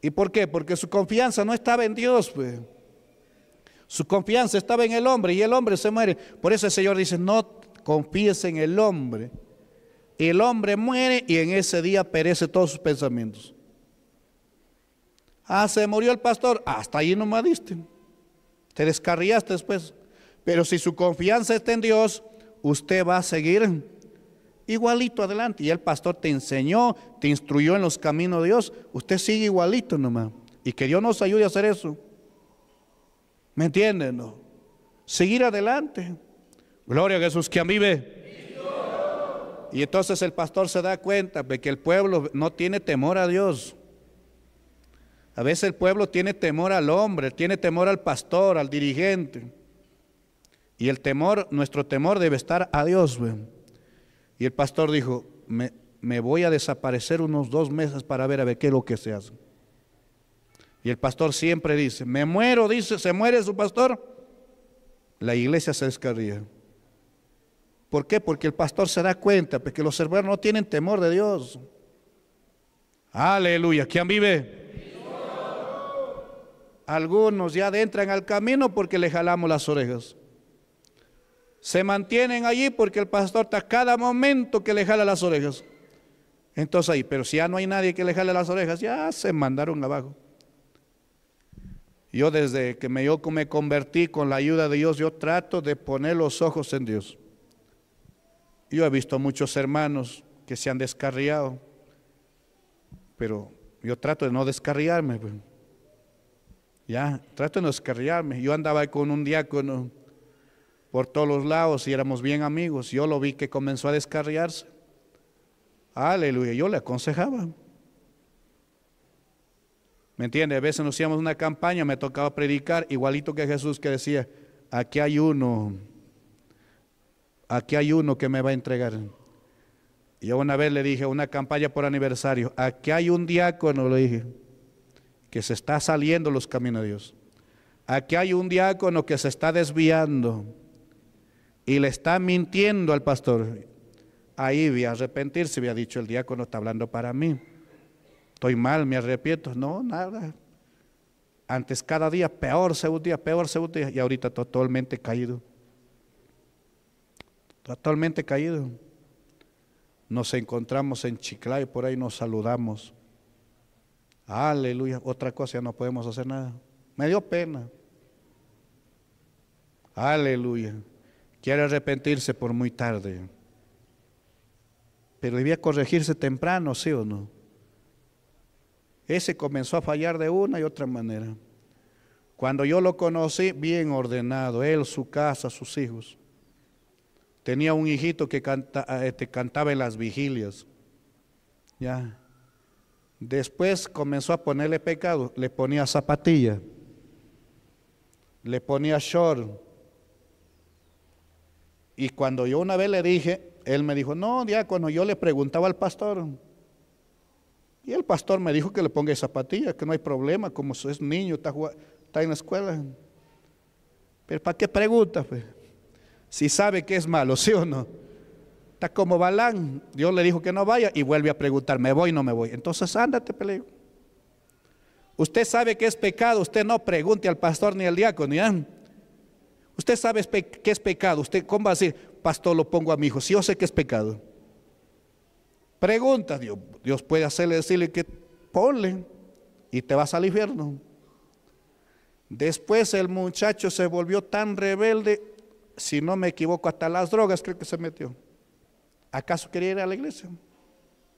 ¿Y por qué? Porque su confianza no estaba en Dios. Pues. Su confianza estaba en el hombre y el hombre se muere. Por eso el Señor dice, no confíes en el hombre. Y el hombre muere y en ese día perece todos sus pensamientos. Ah, se murió el pastor. Ah, hasta ahí no me diste. Te descarriaste después. Pero si su confianza está en Dios, usted va a seguir igualito adelante. Y el pastor te enseñó, te instruyó en los caminos de Dios. Usted sigue igualito nomás. Y que Dios nos ayude a hacer eso. ¿Me entienden? No? Seguir adelante. Gloria a Jesús, que vive. Y entonces el pastor se da cuenta de que el pueblo no tiene temor a Dios. A veces el pueblo tiene temor al hombre, tiene temor al pastor, al dirigente. Y el temor, nuestro temor debe estar a Dios. Y el pastor dijo, me, voy a desaparecer unos dos meses para ver a ver qué es lo que se hace. Y el pastor siempre dice, me muero, dice, se muere su pastor. La iglesia se descarría. ¿Por qué? Porque el pastor se da cuenta, porque los hermanos no tienen temor de Dios. Aleluya. ¿Quién vive? Algunos ya entran al camino porque le jalamos las orejas. Se mantienen allí porque el pastor está cada momento que le jala las orejas. Entonces ahí, pero si ya no hay nadie que le jale las orejas, ya se mandaron abajo. Yo desde que me, yo me convertí con la ayuda de Dios, yo trato de poner los ojos en Dios. Yo he visto muchos hermanos que se han descarriado, pero yo trato de no descarriarme. Pues. Ya, trato de descarriarme, Yo andaba con un diácono por todos los lados y éramos bien amigos. Yo lo vi que comenzó a descarriarse. Aleluya, yo le aconsejaba. ¿Me entiende? A veces nos hacíamos una campaña, me tocaba predicar, igualito que Jesús que decía, aquí hay uno, aquí hay uno que me va a entregar. Y yo una vez le dije, una campaña por aniversario, aquí hay un diácono, le dije que se está saliendo los caminos de Dios. Aquí hay un diácono que se está desviando y le está mintiendo al pastor. Ahí voy a arrepentirse, había dicho el diácono, está hablando para mí. Estoy mal, me arrepiento. No, nada. Antes cada día, peor segundo día, peor se día. Y ahorita totalmente caído. Totalmente caído. Nos encontramos en Chiclayo, por ahí nos saludamos. Aleluya. Otra cosa ya no podemos hacer nada. Me dio pena. Aleluya. Quiere arrepentirse por muy tarde. Pero debía corregirse temprano, ¿sí o no? Ese comenzó a fallar de una y otra manera. Cuando yo lo conocí, bien ordenado, él, su casa, sus hijos. Tenía un hijito que este, cantaba en las vigilias. Ya. Después comenzó a ponerle pecado, le ponía zapatilla, le ponía short. Y cuando yo una vez le dije, él me dijo, no, cuando yo le preguntaba al pastor. Y el pastor me dijo que le ponga zapatilla, que no hay problema, como es niño, está, en la escuela. Pero ¿para qué pregunta? Pues? Si sabe que es malo, ¿sí o no? como Balán, Dios le dijo que no vaya y vuelve a preguntar, ¿me voy o no me voy? Entonces ándate, peleo. Usted sabe que es pecado, usted no pregunte al pastor ni al diácono, Usted sabe que es pecado, usted cómo va a decir, pastor lo pongo a mi hijo, si yo sé que es pecado. Pregunta, Dios, Dios puede hacerle decirle que ponle y te vas al infierno. Después el muchacho se volvió tan rebelde, si no me equivoco, hasta las drogas creo que se metió. ¿Acaso quería ir a la iglesia?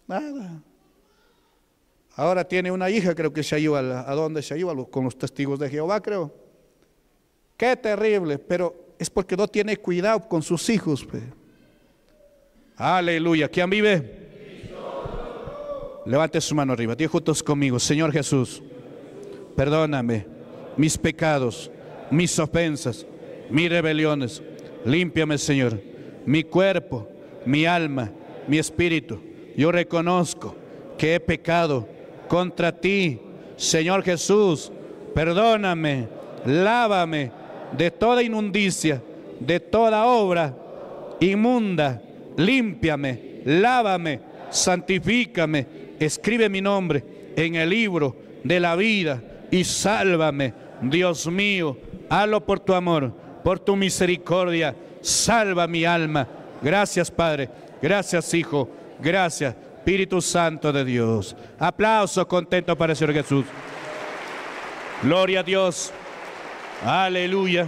Nada. Ahora tiene una hija, creo que se ido ¿a dónde se ido Con los testigos de Jehová, creo. Qué terrible, pero es porque no tiene cuidado con sus hijos. Aleluya. ¿Quién vive? Levante su mano arriba. Dios juntos conmigo. Señor Jesús, perdóname mis pecados, mis ofensas, mis rebeliones. Límpiame, Señor, mi cuerpo mi alma, mi espíritu. Yo reconozco que he pecado contra ti, Señor Jesús. Perdóname, lávame de toda inundicia, de toda obra inmunda. Límpiame, lávame, santifícame, escribe mi nombre en el libro de la vida y sálvame, Dios mío. Halo por tu amor, por tu misericordia. Salva mi alma Gracias, Padre. Gracias, Hijo. Gracias, Espíritu Santo de Dios. Aplausos contento para el Señor Jesús. Gloria a Dios. Aleluya.